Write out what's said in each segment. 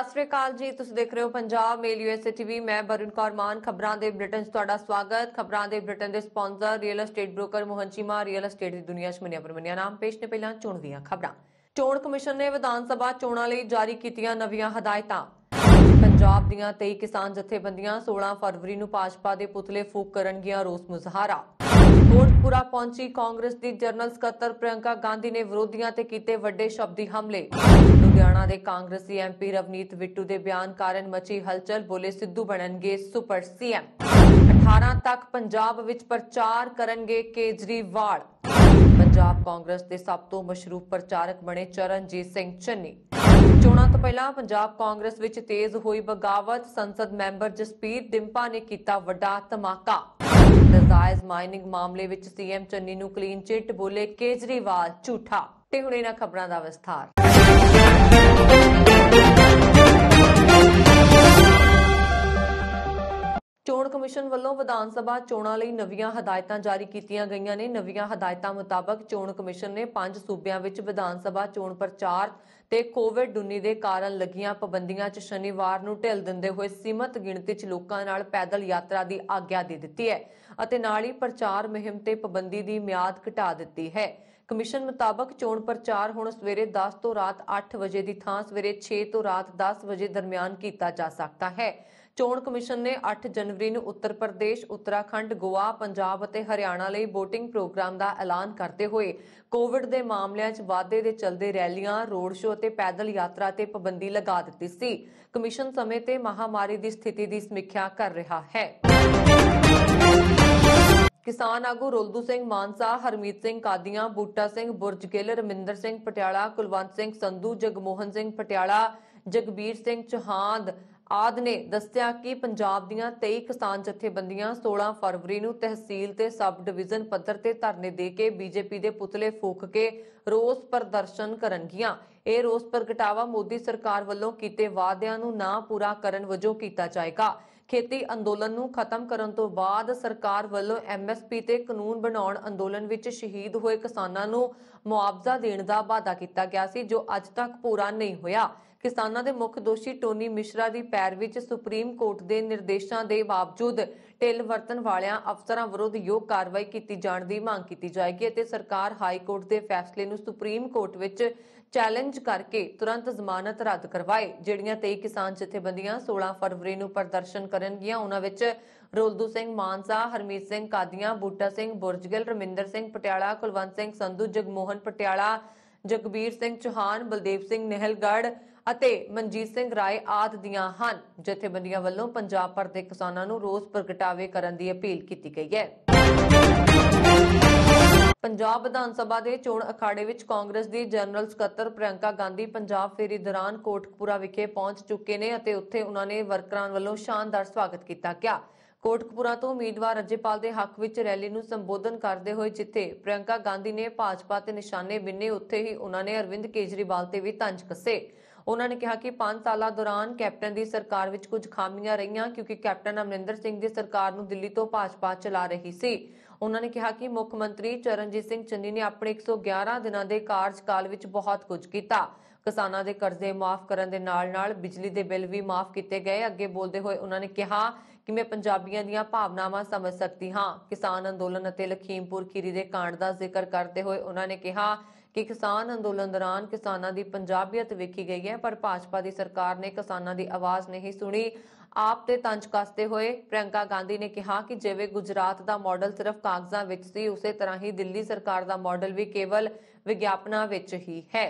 ਸਤਿ ਸ੍ਰੀ ਅਕਾਲ ਜੀ ਤੁਸੀਂ ਦੇਖ ਰਹੇ ਹੋ ਪੰਜਾਬ ਮੇਲ ਯੂਐਸਏ ਟੀਵੀ ਮੈਂ ਬਰੁਨ ਕੌਰ ਮਾਨ ਖਬਰਾਂ ਦੇ ਬ੍ਰਿਟਨ 'ਚ ਤੁਹਾਡਾ ਸਵਾਗਤ ਖਬਰਾਂ ਦੇ ਬ੍ਰਿਟਨ ਦੇ sponsor real estate broker ਮੋਹਨਚੀਮਾ real estate ਦੀ ਦੁਨੀਆ 'ਚ ਮਨਿਆ ਪਰਮੰਨਿਆ ਨਾਮ ਪੇਸ਼ ਨੇ ਪਹਿਲਾਂ ਚੋਣ ਦੀਆਂ ਖਬਰਾਂ ਚੋਣ ਕਮਿਸ਼ਨ ਨੇ ਵਿਧਾਨ ਸਭਾ ਚੋਣਾਂ ਲਈ ਜਾਰੀ ਕੀਤੀਆਂ ਨਵੀਆਂ ਹਦਾਇਤਾਂ ਪੰਜਾਬ ਦੀਆਂ 23 ਕਿਸਾਨ ਜਥੇਬੰਦੀਆਂ 16 ਫਰਵਰੀ ਨੂੰ ਭਾਜਪਾ ਦੇ ਪੁਤਲੇ ਫੂਕ ਕਰਨਗੀਆਂ ਰੋਸ ਮੁਜ਼ਾਹਰਾ ਕੋਟਪੁਰਾ ਪਹੁੰਚੀ ਕਾਂਗਰਸ ਦੀ ਜਨਰਲ ਸਕੱਤਰ ਪ੍ਰਿਯੰਕਾ ਗਾਂਧੀ ਨੇ ਵਿਰੋਧੀਆਂ ਤੇ ਕੀਤੇ ਵੱਡੇ ਸ਼ਬਦੀ ਹਮਲੇ ਹਰਿਆਣਾ ਦੇ ਕਾਂਗਰਸੀ ਐਮਪੀ ਰਵਨੀਤ ਬਿੱਟੂ ਦੇ ਬਿਆਨ ਕਾਰਨ ਮਚੀ ਹਲਚਲ ਬੋਲੇ ਸਿੱਧੂ ਬਣਨਗੇ ਸੁਪਰ ਸੀਐਮ 18 ਤੱਕ ਪੰਜਾਬ ਵਿੱਚ ਪ੍ਰਚਾਰ ਕਰਨਗੇ ਕੇਜਰੀਵਾਲ ਪੰਜਾਬ ਕਾਂਗਰਸ ਦੇ ਸਭ ਤੋਂ ਮਸ਼ਹੂਰ ਪ੍ਰਚਾਰਕ ਬਣੇ ਚਰਨਜੀਤ ਸਿੰਘ ਚੰਨੀ ਚੋਣਾਂ ਤੋਂ ਪਹਿਲਾਂ ਪੰਜਾਬ ਕਾਂਗਰਸ ਵਿੱਚ ਤੇਜ਼ ਹੋਈ ਬਗਾਵਤ ਸੰਸਦ ਮੈਂਬਰ ਜਸਪੀਰ ਡਿੰਪਾ ਨੇ ਕੀਤਾ ਵੱਡਾ ਧਮਾਕਾ ਨਜਾਇਜ਼ ਮਾਈਨਿੰਗ ਮਾਮਲੇ ਵਿੱਚ ਸੀਐਮ ਚੰਨੀ ਨੂੰ ਕਲੀਨ ਚਿੱਟ ਬੋਲੇ ਕੇਜਰੀਵਾਲ ਝੂਠਾ ਤੇ ਹੁਣ ਇਹਨਾਂ ਖਬਰਾਂ ਦਾ ਵਿਸਥਾਰ ਚੋਣ ਕਮਿਸ਼ਨ ਵੱਲੋਂ ਵਿਧਾਨ ਸਭਾ ਚੋਣਾਂ ਲਈ ਨਵੀਆਂ ਹਦਾਇਤਾਂ ਜਾਰੀ ਕੀਤੀਆਂ ਗਈਆਂ ਨੇ ਨਵੀਆਂ ਹਦਾਇਤਾਂ ਮੁਤਾਬਕ ਚੋਣ ਕਮਿਸ਼ਨ ਨੇ ਪੰਜ ਸੂਬਿਆਂ ਵਿੱਚ ਵਿਧਾਨ ਸਭਾ ਚੋਣ ਪ੍ਰਚਾਰ ਤੇ ਕੋਵਿਡ-19 ਦੇ ਕਾਰਨ ਲੱਗੀਆਂ ਪਾਬੰਦੀਆਂ 'ਚ ਸ਼ਨੀਵਾਰ ਨੂੰ ਢਿੱਲ ਦਿੰਦੇ ਹੋਏ ਸੀਮਤ ਗਿਣਤੀ 'ਚ ਲੋਕਾਂ ਨਾਲ ਪੈਦਲ ਯਾਤਰਾ ਦੀ ਆਗਿਆ ਦੇ ਦਿੱਤੀ ਹੈ ਅਤੇ ਨਾਲ ਹੀ ਪ੍ਰਚਾਰ ਮੁਹਿੰਮ ਤੇ ਪਾਬੰਦੀ ਦੀ ਮਿਆਦ ਘਟਾ ਦਿੱਤੀ ਹੈ ਕਮਿਸ਼ਨ ਮੁਤਾਬਕ ਚੋਣ ਪ੍ਰਚਾਰ ਹੁਣ ਸਵੇਰੇ 10 ਤੋਂ ਰਾਤ 8 ਵਜੇ ਦੀ ਥਾਂ ਸਵੇਰੇ 6 ਤੋਂ ਰਾਤ 10 ਵਜੇ ਦਰਮਿਆਨ ਕੀਤਾ ਜਾ ਸਕਦਾ ਹੈ ਚੋਣ ਕਮਿਸ਼ਨ ਨੇ 8 ਜਨਵਰੀ ਨੂੰ ਉੱਤਰ ਪ੍ਰਦੇਸ਼, ਉੱਤਰਾਖੰਡ, ਗੋਆ, ਪੰਜਾਬ ਅਤੇ ਹਰਿਆਣਾ ਲਈ VOTING ਪ੍ਰੋਗਰਾਮ ਦਾ ਐਲਾਨ ਕਰਦੇ ਹੋਏ ਕੋਵਿਡ ਦੇ ਮਾਮਲਿਆਂ 'ਚ ਵਾਧੇ ਦੇ ਚਲਦੇ ਰੈਲੀਆਂ, ਰੋਡ ਸ਼ੋਅ ਅਤੇ ਪੈਦਲ ਯਾਤਰਾ ਤੇ ਪਾਬੰਦੀ ਲਗਾ ਦਿੱਤੀ ਸੀ। ਕਮਿਸ਼ਨ ਸਮੇਂ ਤੇ ਮਹਾਮਾਰੀ ਦੀ ਸਥਿਤੀ ਦੀ ਸਮੀਖਿਆ ਕਰ ਰਿਹਾ ਹੈ। ਕਿਸਾਨ ਆਗੂ ਰੋਲਦੂ ਸਿੰਘ ਮਾਨਸਾ ਹਰਮੀਤ ਸਿੰਘ ਕਾਦੀਆਂ ਬੂਟਾ ਸਿੰਘ ਬੁਰਜ ਗਿੱਲ ਰਮਿੰਦਰ ਸਿੰਘ ਪਟਿਆਲਾ ਕੁਲਵੰਤ ਸਿੰਘ ਸੰਧੂ ਜਗਮੋਹਨ ਸਿੰਘ ਪਟਿਆਲਾ ਜਗਬੀਰ ਸਿੰਘ ਚੋਹਾਂਦ ਆਦ ਨੇ ਦੱਸਿਆ ਕਿ ਪੰਜਾਬ ਦੀਆਂ 23 ਕਿਸਾਨ ਜਥੇਬੰਦੀਆਂ 16 ਫਰਵਰੀ ਨੂੰ ਤਹਿਸੀਲ ਤੇ ਸਬ ਡਿਵੀਜ਼ਨ ਪੱਧਰ ਤੇ ਧਰਨੇ ਦੇ ਕੇ ਬੀਜੇਪੀ ਦੇ ਪੁਤਲੇ ਫੂਕ ਕੇ ਰੋਸ ਪ੍ਰਦਰਸ਼ਨ ਕਰਨਗੀਆਂ ਇਹ ਰੋਸ ਪ੍ਰਗਟਾਵਾ ਮੋਦੀ ਸਰਕਾਰ ਵੱਲੋਂ ਕੀਤੇ ਵਾਅਦਿਆਂ ਨੂੰ ਨਾ ਪੂਰਾ ਕਰਨ ਵਜੋਂ ਕੀਤਾ ਜਾਏਗਾ ਖੇਤੀ ਅੰਦੋਲਨ ਨੂੰ ਖਤਮ ਕਰਨ ਤੋਂ ਬਾਅਦ ਸਰਕਾਰ ਵੱਲੋਂ ਐਮਐਸਪੀ ਤੇ ਕਾਨੂੰਨ ਬਣਾਉਣ ਅੰਦੋਲਨ ਵਿੱਚ ਸ਼ਹੀਦ ਹੋਏ ਕਿਸਾਨਾਂ ਨੂੰ ਮੁਆਵਜ਼ਾ ਦੇਣ ਦਾ ਵਾਅਦਾ ਕੀਤਾ ਗਿਆ ਸੀ ਜੋ ਅੱਜ ਤੱਕ ਪੂਰਾ ਨਹੀਂ ਹੋਇਆ ਕਿਸਾਨਾਂ ਦੇ ਮੁੱਖ ਦੋਸ਼ੀ ਟੋਨੀ ਮਿਸ਼ਰਾ ਦੀ ਪੈਰ ਵਿੱਚ ਸੁਪਰੀਮ ਕੋਰਟ ਦੇ ਨਿਰਦੇਸ਼ਾਂ ਦੇ ਬਾਵਜੂਦ ਢਿੱਲ ਵਰਤਣ ਵਾਲਿਆਂ ਅਫਸਰਾਂ ਵਿਰੁੱਧ ਯੋਗ ਕਾਰਵਾਈ ਕੀਤੀ ਜਾਣ ਦੀ ਮੰਗ ਕੀਤੀ ਜਾਏਗੀ ਅਤੇ ਸਰਕਾਰ ਹਾਈ ਕੋਰਟ ਦੇ ਫੈਸਲੇ ਨੂੰ ਸੁਪਰੀਮ ਕੋਰਟ ਵਿੱਚ ਚੈਲੰਜ ਕਰਕੇ ਤੁਰੰਤ ਜ਼ਮਾਨਤ ਰੱਦ ਕਰਵਾਏ ਜਿਹੜੀਆਂ 23 ਕਿਸਾਨ ਜਥੇਬੰਦੀਆਂ 16 ਫਰਵਰੀ ਨੂੰ ਪ੍ਰਦਰਸ਼ਨ ਕਰਨਗੀਆਂ ਉਹਨਾਂ ਵਿੱਚ ਰੋਲਦੂ ਸਿੰਘ ਮਾਨਸਾ ਹਰਮੀਤ ਸਿੰਘ ਕਾਦੀਆਂ ਬੂਟਾ ਸਿੰਘ ਬੁਰਜਗਲ ਰਮਿੰਦਰ ਸਿੰਘ ਪਟਿਆਲਾ ਕੁਲਵੰਤ ਸਿੰਘ ਸੰਧੂ ਜਗਮੋਹਨ ਪਟਿਆਲਾ ਜਗਬੀਰ ਸਿੰਘ ਚੋਹਾਨ ਬਲਦੇਵ ਸਿੰਘ ਨਹਿਲਗੜ੍ਹ ਅਤੇ ਮਨਜੀਤ ਸਿੰਘ ਰਾਏ ਆਦ ਦੀਆਂ ਹਨ ਜਥੇਬੰਦੀਆਂ ਵੱਲੋਂ ਪੰਜਾਬ ਭਰ ਦੇ ਕਿਸਾਨਾਂ ਨੂੰ ਰੋਸ ਪ੍ਰਗਟਾਵੇ ਕਰਨ ਦੀ ਅਪੀਲ ਕੀਤੀ ਗਈ ਹੈ ਪੰਜਾਬ ਵਿਧਾਨ ਸਭਾ ਦੇ ਚੋਣ ਅਖਾੜੇ ਵਿੱਚ ਕਾਂਗਰਸ ਦੀ ਜਨਰਲ ਸਕੱਤਰ ਪ੍ਰਿਅੰਕਾ ਗਾਂਧੀ ਪੰਜਾਬ ਫੇਰੀ ਦੌਰਾਨ ਕੋਟਕਪੂਰਾ ਵਿਖੇ ਪਹੁੰਚ ਚੁੱਕੇ ਨੇ ਅਤੇ ਉੱਥੇ ਉਹਨਾਂ ਨੇ ਵਰਕਰਾਂ ਵੱਲੋਂ ਸ਼ਾਨਦਾਰ ਸਵਾਗਤ ਕੀਤਾ ਗਿਆ ਕੋਟਕਪੂਰਾ ਤੋਂ ਉਮੀਦਵਾਰ ਰਜੇਪਾਲ ਦੇ ਹੱਕ ਵਿੱਚ ਰੈਲੀ ਨੂੰ ਸੰਬੋਧਨ ਕਰਦੇ ਹੋਏ ਜਿੱਥੇ ਪ੍ਰਿਅੰਕਾ ਗਾਂਧੀ ਨੇ ਭਾਜਪਾ ਤੇ ਨਿਸ਼ਾਨੇ ਬਿੰਨੇ ਉੱਥੇ ਹੀ ਉਹਨਾਂ ਨੇ ਅਰਵਿੰਦ ਕੇਜਰੀਵਾਲ ਤੇ ਵੀ ਤੰਜ ਕੱਸੇ ਉਹਨਾਂ ਨੇ ਕਿਹਾ ਕਿ 5 ਸਾਲਾਂ ਦੌਰਾਨ ਕੈਪਟਨ ਦੀ ਸਰਕਾਰ ਵਿੱਚ ਕੁਝ ਖਾਮੀਆਂ ਰਹੀਆਂ ਕਿਉਂਕਿ ਕੈਪਟਨ ਅਮਰਿੰਦਰ ਸਿੰਘ ਦੀ ਸਰਕਾਰ ਨੂੰ ਦਿੱਲੀ ਤੋਂ ਭਾਜਪਾ ਚਲਾ ਰਹੀ ਸੀ ਉਹਨਾਂ ਨੇ ਕਿਹਾ ਕਿ ਮੁੱਖ ਮੰਤਰੀ ਚਰਨਜੀਤ ਸਿੰਘ ਚੰਨੀ ਨੇ ਆਪਣੇ 111 ਦਿਨਾਂ ਦੇ ਕਾਰਜਕਾਲ ਵਿੱਚ ਬਹੁਤ ਕੁਝ ਕੀਤਾ ਕਿਸਾਨਾਂ ਦੇ ਕਰਜ਼ੇ ਮਾਫ ਕਰਨ ਦੇ ਨਾਲ-ਨਾਲ ਬਿਜਲੀ ਦੇ ਬਿੱਲ ਵੀ ਮਾਫ ਕੀਤੇ ਗਏ ਅੱਗੇ ਬੋਲਦੇ ਹੋਏ ਉਹਨਾਂ ਨੇ ਕਿਹਾ ਕਿ ਮੈਂ ਪੰਜਾਬੀਆਂ ਦੀਆਂ ਭਾਵਨਾਵਾਂ ਸਮਝ ਸਕਦੀ ਹਾਂ ਕਿਸਾਨ ਅੰਦੋਲਨ ਅਤੇ ਲਖੀਮਪੁਰ ਖੀਰੀ ਦੇ ਕਾਂਡ ਦਾ ਜ਼ਿਕਰ ਕਰਦੇ ਹੋਏ ਉਹਨਾਂ ਨੇ ਕਿਹਾ ਕਿ ਕਿਸਾਨ ਅੰਦੋਲਨ ਦੌਰਾਨ ਕਿਸਾਨਾਂ ਦੀ ਪੰਜਾਬੀਅਤ ਵੇਖੀ ਗਈ ਹੈ ਪਰ ਭਾਜਪਾ ਦੀ ਸਰਕਾਰ ਨੇ ਕਿਸਾਨਾਂ ਦੀ ਆਵਾਜ਼ ਨਹੀਂ ਸੁਣੀ ਆਪ ਤੇ ਤੰਜ ਕਸਦੇ ਹੋਏ ਪ੍ਰਿਯੰਕਾ ਗਾਂਧੀ ਨੇ ਕਿਹਾ ਕਿ ਜਿਵੇਂ ਗੁਜਰਾਤ ਦਾ ਮਾਡਲ ਸਿਰਫ ਕਾਗਜ਼ਾਂ ਵਿੱਚ ਸੀ ਉਸੇ ਤਰ੍ਹਾਂ ਹੀ ਦਿੱਲੀ ਸਰਕਾਰ ਦਾ ਮਾਡਲ ਵੀ ਕੇਵਲ ਵਿਗਿਆਪਨਾਂ ਵਿੱਚ ਹੀ ਹੈ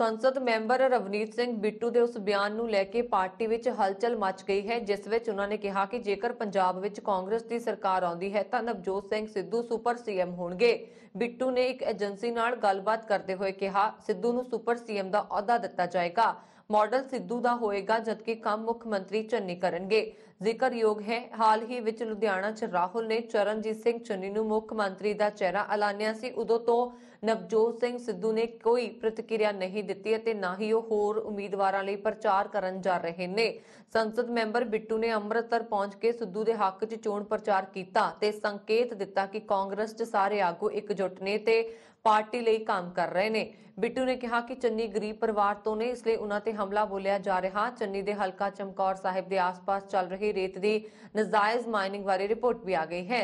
ਸੰਸਦ ਮੈਂਬਰ ਰਵਨੀਤ ਸਿੰਘ ਬਿੱਟੂ ਦੇ ਉਸ ਬਿਆਨ ਨੂੰ ਲੈ ਕੇ ਪਾਰਟੀ ਵਿੱਚ ਹਲਚਲ ਮਚ ਗਈ ਹੈ ਜਿਸ ਵਿੱਚ ਉਹਨਾਂ ਨੇ ਕਿਹਾ ਕਿ ਜੇਕਰ ਪੰਜਾਬ ਵਿੱਚ ਕਾਂਗਰਸ ਦੀ ਸਰਕਾਰ ਆਉਂਦੀ ਹੈ ਤਾਂ ਨਵਜੋਤ ਸਿੰਘ ਸਿੱਧੂ ਸੁਪਰ ਸੀਐਮ ਹੋਣਗੇ ਬਿੱਟੂ ਨੇ ਇੱਕ ਏਜੰਸੀ ਨਾਲ ਗੱਲਬਾਤ ਕਰਦੇ ਹੋਏ ਕਿਹਾ ਸਿੱਧੂ ਨੂੰ ਸੁਪਰ ਸੀਐਮ ਦਾ ਅਹੁਦਾ ਦਿੱਤਾ ਜਾਏਗਾ ਮਾਡਲ ਸਿੱਧੂ ਦਾ ਹੋਏਗਾ ਜਦਕਿ ਕੰਮ ਮੁੱਖ ਮੰਤਰੀ ਚੰਨੀ ਕਰਨਗੇ ਜ਼ਿਕਰਯੋਗ ਹੈ ਹਾਲ ਹੀ ਵਿੱਚ ਲੁਧਿਆਣਾ 'ਚ ਰਾਹੁਲ ਨੇ ਚਰਨਜੀਤ ਸਿੰਘ ਚੰਨੀ ਨੂੰ ਮੁੱਖ ਮੰਤਰੀ ਦਾ ਚਿਹਰਾ ਐਲਾਨਿਆ ਸੀ ਉਦੋਂ ਤੋਂ ਨਵਜੋਤ ਸਿੰਘ ਸਿੱਧੂ ਨੇ ਕੋਈ ਪ੍ਰਤੀਕਿਰਿਆ ਨਹੀਂ ਦਿੱਤੀ ਅਤੇ ਨਾ ਹੀ ਉਹ ਹੋਰ ਉਮੀਦਵਾਰਾਂ ਲਈ ਪ੍ਰਚਾਰ ਕਰਨ ਜਾ ਰਹੇ ਨੇ ਸੰਸਦ ਮੈਂਬਰ ਬਿੱਟੂ ਨੇ ਅੰਮ੍ਰਿਤਸਰ ਪਹੁੰਚ ਕੇ ਸਿੱਧੂ ਦੇ ਹੱਕ 'ਚ ਚੋਣ ਪ੍ਰਚਾਰ ਕੀਤਾ ਤੇ ਸੰਕੇਤ ਦਿੱਤਾ ਕਿ ਕਾਂਗਰਸ 'ਚ ਸਾਰੇ ਆਗੂ ਇਕਜੁੱਟ ਨੇ ਤੇ पार्टी ले काम कर रहे ने बिटू ने कहा कि चन्नी गरीब परिवार तो ने इसलिए उन्होंने हमला बोलिया जा रहा चनी दे हलका चमकौर साहिब के आस पास चल रही रेत की नजायज माइनिंग बारे रिपोर्ट भी आ गई है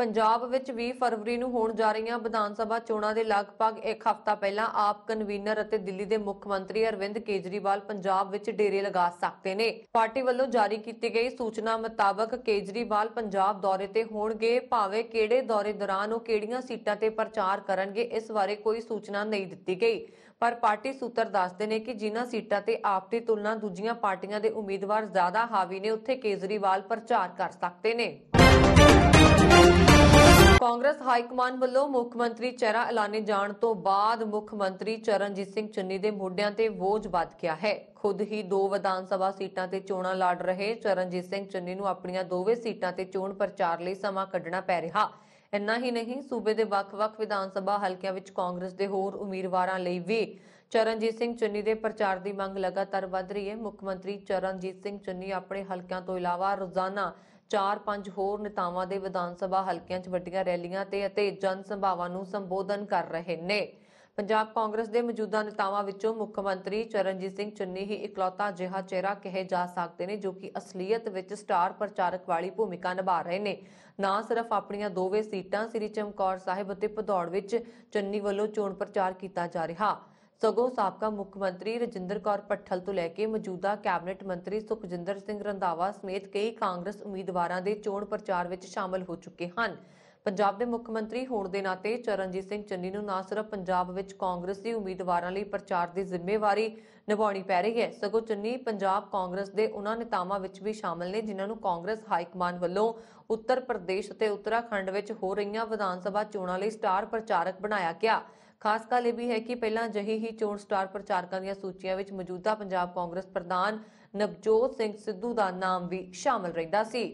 ਪੰਜਾਬ ਵਿੱਚ 20 ਫਰਵਰੀ ਨੂੰ ਹੋਣ ਜਾ ਰਹੀਆਂ ਵਿਧਾਨ ਸਭਾ ਚੋਣਾਂ ਦੇ ਲਗਭਗ 1 ਹਫ਼ਤਾ ਪਹਿਲਾਂ ਆਪ ਕਨਵੀਨਰ ਅਤੇ ਦਿੱਲੀ ਦੇ ਮੁੱਖ ਮੰਤਰੀ ਅਰਵਿੰਦ ਕੇਜਰੀਵਾਲ ਪੰਜਾਬ ਵਿੱਚ ਡੇਰੇ ਲਗਾ ਸਕਦੇ ਨੇ ਪਾਰਟੀ ਵੱਲੋਂ ਜਾਰੀ ਕੀਤੀ ਗਈ ਸੂਚਨਾ ਮੁਤਾਬਕ ਕੇਜਰੀਵਾਲ ਪੰਜਾਬ ਦੌਰੇ ਤੇ ਹੋਣਗੇ ਭਾਵੇਂ ਕਿਹੜੇ ਦੌਰੇ ਦੌਰਾਨ ਉਹ ਕਿਹੜੀਆਂ ਸੀਟਾਂ ਤੇ ਪ੍ਰਚਾਰ ਕਰਨਗੇ ਇਸ ਬਾਰੇ ਕੋਈ ਸੂਚਨਾ ਨਹੀਂ ਦਿੱਤੀ ਗਈ ਪਰ ਪਾਰਟੀ ਸੂਤਰ ਦੱਸਦੇ ਨੇ ਕਿ ਜਿਨ੍ਹਾਂ ਸੀਟਾਂ ਤੇ ਆਪ ਦੀ ਤੁਲਨਾ ਦੂਜੀਆਂ ਪਾਰਟੀਆਂ ਦੇ ਉਮੀਦਵਾਰ ਜ਼ਿਆਦਾ ਹਾਵੀ ਨੇ ਉੱਥੇ ਕੇਜਰੀਵਾਲ ਪ੍ਰਚਾਰ ਕਰ ਸਕਦੇ ਨੇ ਕਾਂਗਰਸ ਹਾਈ ਕਮਾਨ ਵੱਲੋਂ ਮੁੱਖ ਮੰਤਰੀ ਚਿਹਰਾ ਐਲਾਨੇ ਜਾਣ ਤੋਂ ਬਾਅਦ ਮੁੱਖ ਮੰਤਰੀ ਚਰਨਜੀਤ ਸਿੰਘ ਚੰਨੀ ਦੇ ਮੋਢਿਆਂ ਤੇ ਬੋਝ ਵੱਧ ਗਿਆ ਹੈ ਖੁਦ ਹੀ ਦੋ ਵਿਧਾਨ ਸਭਾ ਸੀਟਾਂ ਤੇ ਚੋਣਾਂ ਲੜ ਰਹੇ ਚਰਨਜੀਤ ਸਿੰਘ ਚੰਨੀ ਨੂੰ ਆਪਣੀਆਂ ਦੋਵੇਂ ਸੀਟਾਂ ਤੇ ਚੋਣ ਪ੍ਰਚਾਰ ਲਈ ਸਮਾਂ ਕੱਢਣਾ ਪੈ ਰਿਹਾ ਇੰਨਾ ਹੀ ਨਹੀਂ ਸੂਬੇ ਦੇ ਵੱਖ-ਵੱਖ ਵਿਧਾਨ ਸਭਾ ਹਲਕਿਆਂ ਵਿੱਚ ਕਾਂਗਰਸ ਦੇ ਹੋਰ ਉਮੀਦਵਾਰਾਂ ਲਈ ਵੀ ਚਰਨਜੀਤ ਸਿੰਘ ਚੰਨੀ ਦੇ ਪ੍ਰਚਾਰ ਦੀ ਮੰਗ ਲਗਾਤਾਰ ਵੱਧ ਰਹੀ ਹੈ ਮੁੱਖ ਮੰਤਰੀ ਚਰਨਜੀਤ ਸਿੰਘ ਚੰਨੀ ਆਪਣੇ ਹਲਕਿਆਂ ਤੋਂ ਇਲਾਵਾ ਰੋਜ਼ਾਨਾ 4-5 ਹੋਰ ਨੇਤਾਵਾਂ ਦੇ ਵਿਧਾਨ ਸਭਾ ਹਲਕਿਆਂ 'ਚ ਵੱਡੀਆਂ ਰੈਲੀਆਂ ਤੇ ਅਤੇ ਜਨ ਸੰਭਾਵਾਂ ਨੂੰ ਸੰਬੋਧਨ ਕਰ ਰਹੇ ਨੇ ਪੰਜਾਬ ਕਾਂਗਰਸ ਦੇ ਮੌਜੂਦਾ ਨੇਤਾਵਾਂ ਵਿੱਚੋਂ ਮੁੱਖ ਮੰਤਰੀ ਚਰਨਜੀਤ ਸਿੰਘ ਚੰਨੀ ਹੀ ਇਕਲੌਤਾ ਜਿਹਾ ਚਿਹਰਾ ਕਹੇ ਜਾ ਸਕਦੇ ਨੇ ਜੋ ਕਿ ਅਸਲੀਅਤ ਵਿੱਚ ਸਟਾਰ ਪ੍ਰਚਾਰਕ ਵਾਲੀ ਭੂਮਿਕਾ ਨਿਭਾ ਰਹੇ ਨੇ ਨਾ ਸਿਰਫ ਆਪਣੀਆਂ ਦੋਵੇਂ ਸੀਟਾਂ ਸ੍ਰੀ ਚਮਕੌਰ ਸਾਹਿਬ ਅਤੇ ਪਧੌੜ ਵਿੱਚ ਚੰਨੀ ਵੱਲੋਂ ਚੋਣ ਪ੍ਰਚਾਰ ਕੀਤਾ ਜਾ ਰਿਹਾ ਸਗੋਂ ਸਾਬਕਾ ਮੁੱਖ ਮੰਤਰੀ ਰਜਿੰਦਰ ਕੌਰ ਪੱਠਲ ਤੋਂ ਲੈ ਕੇ ਮੌਜੂਦਾ ਕੈਬਨਿਟ ਮੰਤਰੀ ਸੁਖਜਿੰਦਰ ਸਿੰਘ ਰੰਧਾਵਾ ਸਮੇਤ ਕਈ ਕਾਂਗਰਸ ਉਮੀਦਵਾਰਾਂ ਦੇ ਚੋਣ ਪ੍ਰਚਾਰ ਵਿੱਚ ਸ਼ਾਮਲ ਹੋ ਚੁੱਕੇ ਹਨ ਪੰਜਾਬ ਦੇ ਮੁੱਖ ਮੰਤਰੀ ਹੋਣ ਦੇ ਨਾਤੇ ਚਰਨਜੀਤ ਸਿੰਘ ਚੰਨੀ ਨੂੰ ਨਾ ਸਿਰਫ ਪੰਜਾਬ ਵਿੱਚ ਕਾਂਗਰਸ ਦੇ ਉਮੀਦਵਾਰਾਂ ਲਈ ਪ੍ਰਚਾਰ ਦੀ ਜ਼ਿੰਮੇਵਾਰੀ ਨਿਭਾਉਣੀ ਪੈ ਰਹੀ ਹੈ ਸਗੋਂ ਚੰਨੀ ਪੰਜਾਬ ਕਾਂਗਰਸ ਦੇ ਉਹਨਾਂ ਨੇਤਾਵਾਂ ਵਿੱਚ ਵੀ ਸ਼ਾਮਲ ਨੇ ਜਿਨ੍ਹਾਂ ਨੂੰ ਕਾਂਗਰਸ ਹਾਈ ਕਮਾਂਡ ਵੱਲੋਂ ਉੱਤਰ ਪ੍ਰਦੇਸ਼ ਅਤੇ ਉੱਤਰਾਖੰਡ ਵਿੱਚ ਹੋ ਰਹੀਆਂ ਵਿਧਾਨ ਸਭਾ ਚੋਣਾਂ ਲਈ ਸਟਾਰ ਪ੍ਰਚਾਰਕ ਬਣਾਇਆ ਗਿਆ ਖਾਸ ਗੱਲ ਇਹ ਵੀ ਹੈ ਕਿ ਪਹਿਲਾਂ ਜਹੀ ਹੀ ਚੋਣ ਸਟਾਰ ਪ੍ਰਚਾਰਕਾਂ ਦੀਆਂ ਸੂਚੀਆਂ ਵਿੱਚ ਮੌਜੂਦਾ ਪੰਜਾਬ ਕਾਂਗਰਸ ਪ੍ਰਧਾਨ ਨਵਜੋਤ ਸਿੰਘ ਸਿੱਧੂ ਦਾ ਨਾਮ ਵੀ ਸ਼ਾਮਲ ਰਹਿੰਦਾ ਸੀ